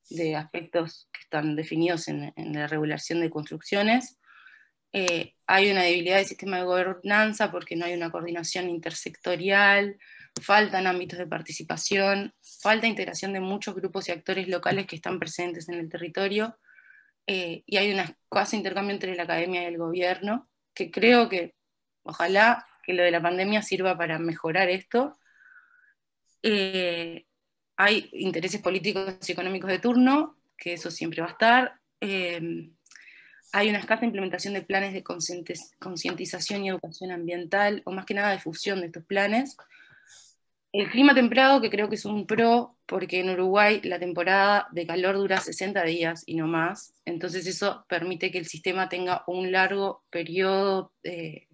de aspectos que están definidos en, la regulación de construcciones. Eh, hay una debilidad del sistema de gobernanza porque no hay una coordinación intersectorial, faltan ámbitos de participación, falta integración de muchos grupos y actores locales que están presentes en el territorio eh, y hay un escaso intercambio entre la academia y el gobierno que creo que ojalá que lo de la pandemia sirva para mejorar esto. Eh, hay intereses políticos y económicos de turno, que eso siempre va a estar. Eh, hay una escasa implementación de planes de concientización y educación ambiental, o más que nada de fusión de estos planes. El clima templado, que creo que es un pro, porque en Uruguay la temporada de calor dura 60 días y no más, entonces eso permite que el sistema tenga un largo periodo eh,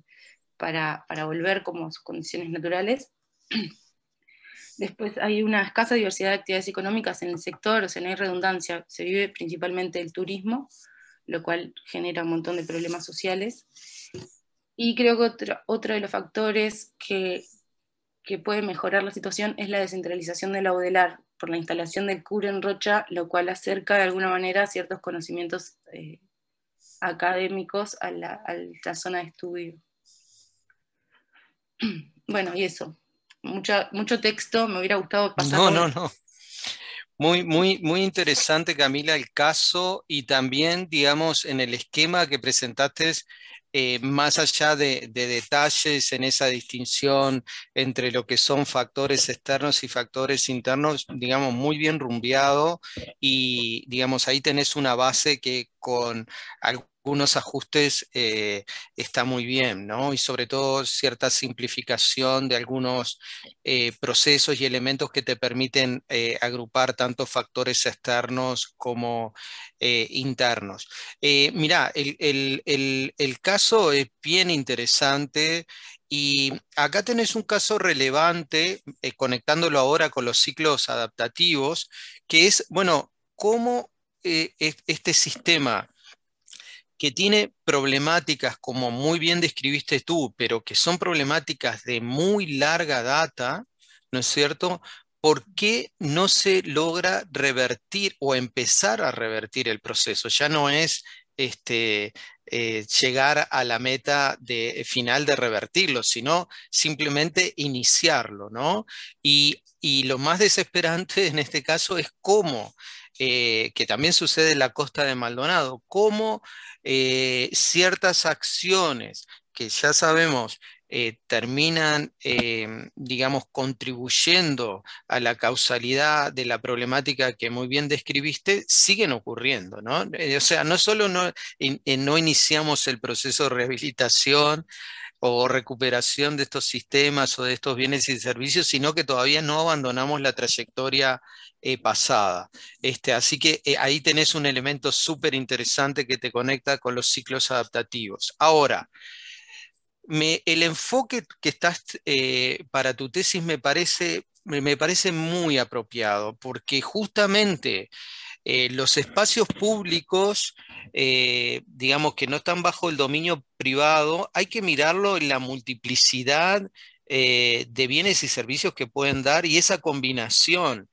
para, volver como sus condiciones naturales después hay una escasa diversidad de actividades económicas en el sector, o sea, no hay redundancia, se vive principalmente el turismo, lo cual genera un montón de problemas sociales. Y creo que otro, de los factores que, puede mejorar la situación es la descentralización del la por la instalación del CUR en Rocha, lo cual acerca de alguna manera ciertos conocimientos eh, académicos a la zona de estudio. Bueno, y eso mucho texto, me hubiera gustado pasar. No, no, no. Muy, muy, muy interesante, Camila, el caso y también, digamos, en el esquema que presentaste, eh, más allá de, de, detalles en esa distinción entre lo que son factores externos y factores internos, digamos, muy bien rumbeado y, digamos, ahí tenés una base que con algún algunos ajustes eh, está muy bien, ¿no? Y sobre todo cierta simplificación de algunos eh, procesos y elementos que te permiten eh, agrupar tanto factores externos como internos. mira, el, caso es bien interesante y acá tenés un caso relevante, conectándolo ahora con los ciclos adaptativos, que es, bueno, cómo este sistema que tiene problemáticas como muy bien describiste tú, pero que son problemáticas de muy larga data, ¿no es cierto? ¿Por qué no se logra revertir o empezar a revertir el proceso? Ya no es este, eh, llegar a la meta de, final de revertirlo, sino simplemente iniciarlo, ¿no? y lo más desesperante en este caso es cómo eh, que también sucede en la costa de Maldonado, cómo eh, ciertas acciones que ya sabemos eh, terminan, em, digamos, contribuyendo a la causalidad de la problemática que muy bien describiste, siguen ocurriendo, ¿no? o sea, no solo no iniciamos el proceso de rehabilitación, o recuperación de estos sistemas o de estos bienes y servicios, sino que todavía no abandonamos la trayectoria eh, pasada. Este, así que eh, ahí tenés un elemento súper interesante que te conecta con los ciclos adaptativos. Ahora, el enfoque que estás eh, para tu tesis me parece, me parece muy apropiado, porque justamente eh, los espacios públicos, eh, digamos que no están bajo el dominio privado, hay que mirarlo en la multiplicidad eh, de bienes y servicios que pueden dar y esa combinación.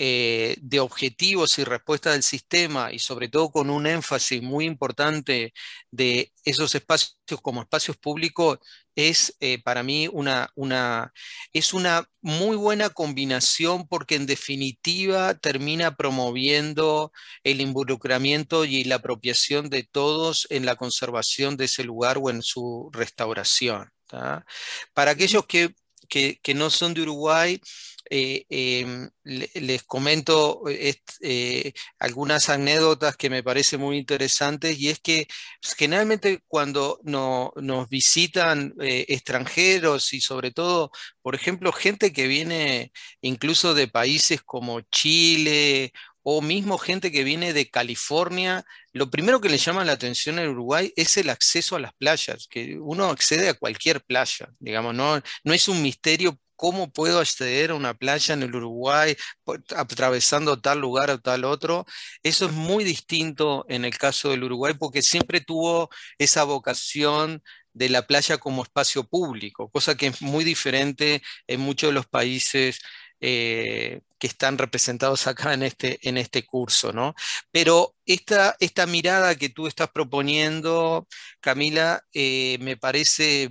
Eh, de objetivos y respuestas del sistema y sobre todo con un énfasis muy importante de esos espacios como espacios públicos es eh, para mí una, una, es una muy buena combinación porque en definitiva termina promoviendo el involucramiento y la apropiación de todos en la conservación de ese lugar o en su restauración. Para aquellos que que, no son de Uruguay, eh, em, les comento eh, eh, algunas anécdotas que me parecen muy interesantes y es que generalmente cuando nos visitan extranjeros y sobre todo, por ejemplo, gente que viene incluso de países como Chile o mismo gente que viene de California, lo primero que le llama la atención en Uruguay es el acceso a las playas, que uno accede a cualquier playa, digamos, no, no es un misterio cómo puedo acceder a una playa en el Uruguay atravesando tal lugar o tal otro. Eso es muy distinto en el caso del Uruguay porque siempre tuvo esa vocación de la playa como espacio público, cosa que es muy diferente en muchos de los países eh, que están representados acá en este, en este curso. ¿no? Pero esta, esta mirada que tú estás proponiendo, Camila, eh, me parece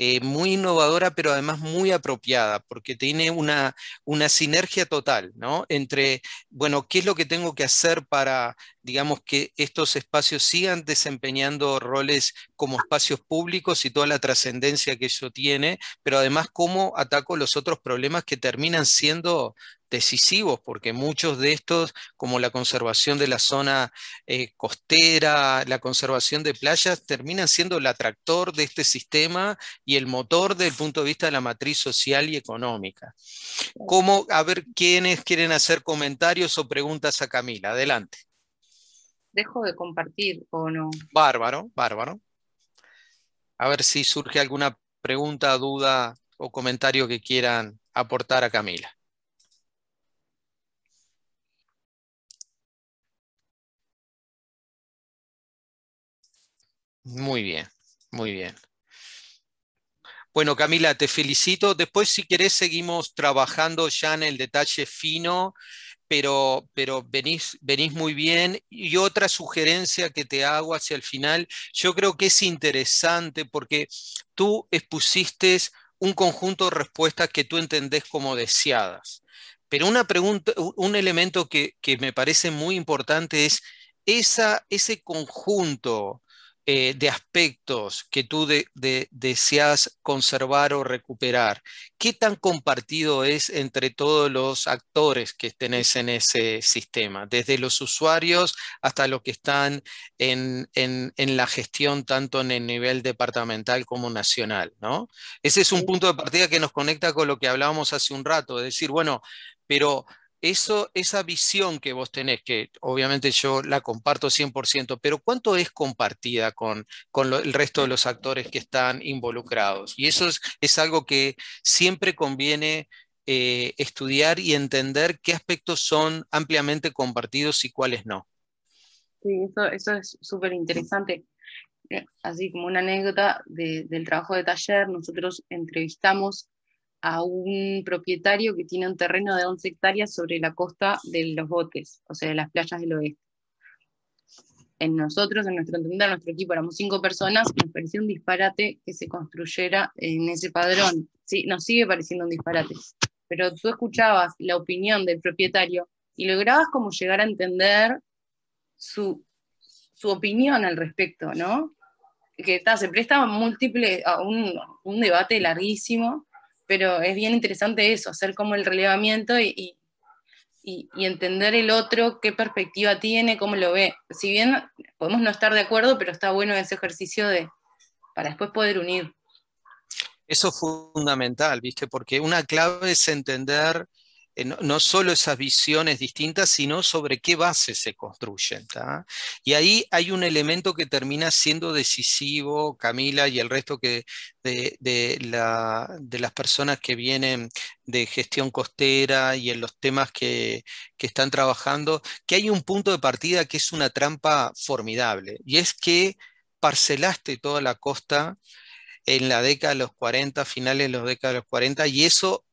eh, muy innovadora, pero además muy apropiada, porque tiene una, una sinergia total, ¿no? Entre, bueno, ¿qué es lo que tengo que hacer para, digamos, que estos espacios sigan desempeñando roles como espacios públicos y toda la trascendencia que eso tiene, pero además cómo ataco los otros problemas que terminan siendo decisivos, porque muchos de estos, como la conservación de la zona eh, costera, la conservación de playas, terminan siendo el atractor de este sistema y el motor desde el punto de vista de la matriz social y económica. como a ver, quiénes quieren hacer comentarios o preguntas a Camila? Adelante. ¿Dejo de compartir o no? Bárbaro, bárbaro. A ver si surge alguna pregunta, duda o comentario que quieran aportar a Camila. Muy bien, muy bien. Bueno, Camila, te felicito. Después, si querés, seguimos trabajando ya en el detalle fino, pero, pero venís, venís muy bien. Y otra sugerencia que te hago hacia el final, yo creo que es interesante porque tú expusiste un conjunto de respuestas que tú entendés como deseadas. Pero una pregunta, un elemento que, me parece muy importante es esa, ese conjunto eh, de aspectos que tú deseas conservar o recuperar? ¿Qué tan compartido es entre todos los actores que tenés en ese sistema, desde los usuarios hasta los que están en, la gestión tanto en el nivel departamental como nacional? ¿no? Ese es un punto de partida que nos conecta con lo que hablábamos hace un rato, es decir, bueno, pero eso, esa visión que vos tenés, que obviamente yo la comparto 100%, pero ¿cuánto es compartida con, el resto de los actores que están involucrados? Y eso es, algo que siempre conviene eh, estudiar y entender qué aspectos son ampliamente compartidos y cuáles no. Sí, eso, es súper interesante. Eh, así como una anécdota del trabajo de taller, nosotros entrevistamos a un propietario que tiene un terreno de 11 hectáreas sobre la costa de los botes, o sea, de las playas del oeste. En nosotros, en nuestro entender, nuestro equipo éramos cinco personas, nos pareció un disparate que se construyera en ese padrón. Sí, nos sigue pareciendo un disparate, pero tú escuchabas la opinión del propietario y lograbas como llegar a entender su, opinión al respecto, ¿no? Que está, se prestaba múltiple, a un, un debate larguísimo, pero es bien interesante eso, hacer como el relevamiento y, y entender el otro, qué perspectiva tiene, cómo lo ve. Si bien podemos no estar de acuerdo, pero está bueno ese ejercicio de para después poder unir. Eso es fundamental, ¿viste? Porque una clave es entender eh, no, solo esas visiones distintas, sino sobre qué bases se construyen. Y ahí hay un elemento que termina siendo decisivo, Camila y el resto que, de, las personas que vienen de gestión costera y en los temas que, están trabajando, que hay un punto de partida que es una trampa formidable, y es que parcelaste toda la costa en la década de los 40, finales de los década de los 40, y eso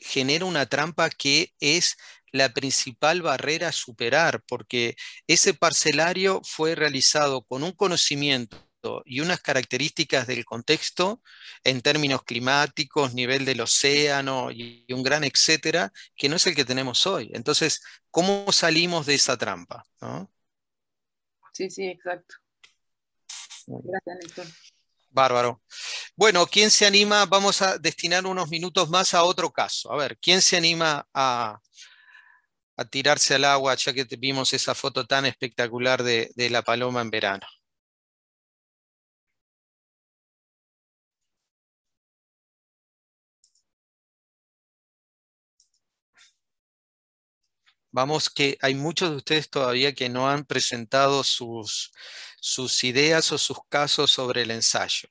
genera una trampa que es la principal barrera a superar, porque ese parcelario fue realizado con un conocimiento y unas características del contexto en términos climáticos, nivel del océano y un gran etcétera, que no es el que tenemos hoy. Entonces, ¿cómo salimos de esa trampa? Sí, sí, exacto. Gracias, Néstor. Bárbaro. Bueno, ¿quién se anima? Vamos a destinar unos minutos más a otro caso. A ver, ¿quién se anima a, tirarse al agua, ya que vimos esa foto tan espectacular de la paloma en verano? Vamos que hay muchos de ustedes todavía que no han presentado sus, sus ideas o sus casos sobre el ensayo.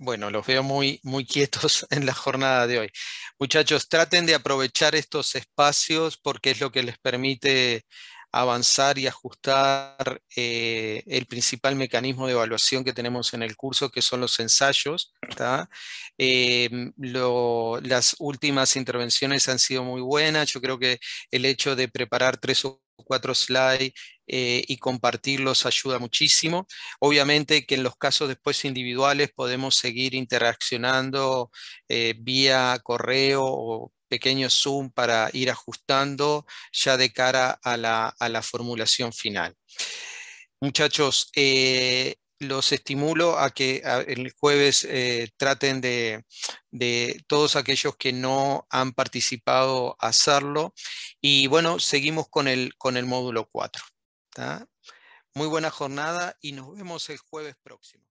Bueno, los veo muy, muy quietos en la jornada de hoy. Muchachos, traten de aprovechar estos espacios porque es lo que les permite avanzar y ajustar eh, el principal mecanismo de evaluación que tenemos en el curso, que son los ensayos. Em, las últimas intervenciones han sido muy buenas. Yo creo que el hecho de preparar tres o cuatro slides eh, y compartirlos ayuda muchísimo. Obviamente que en los casos después individuales podemos seguir interaccionando eh, vía correo o pequeño zoom para ir ajustando ya de cara a la, a la formulación final. Muchachos, eh, los estimulo a que el jueves eh, traten de, de, todos aquellos que no han participado hacerlo. Y bueno, seguimos con el, con el módulo 4. Muy buena jornada y nos vemos el jueves próximo.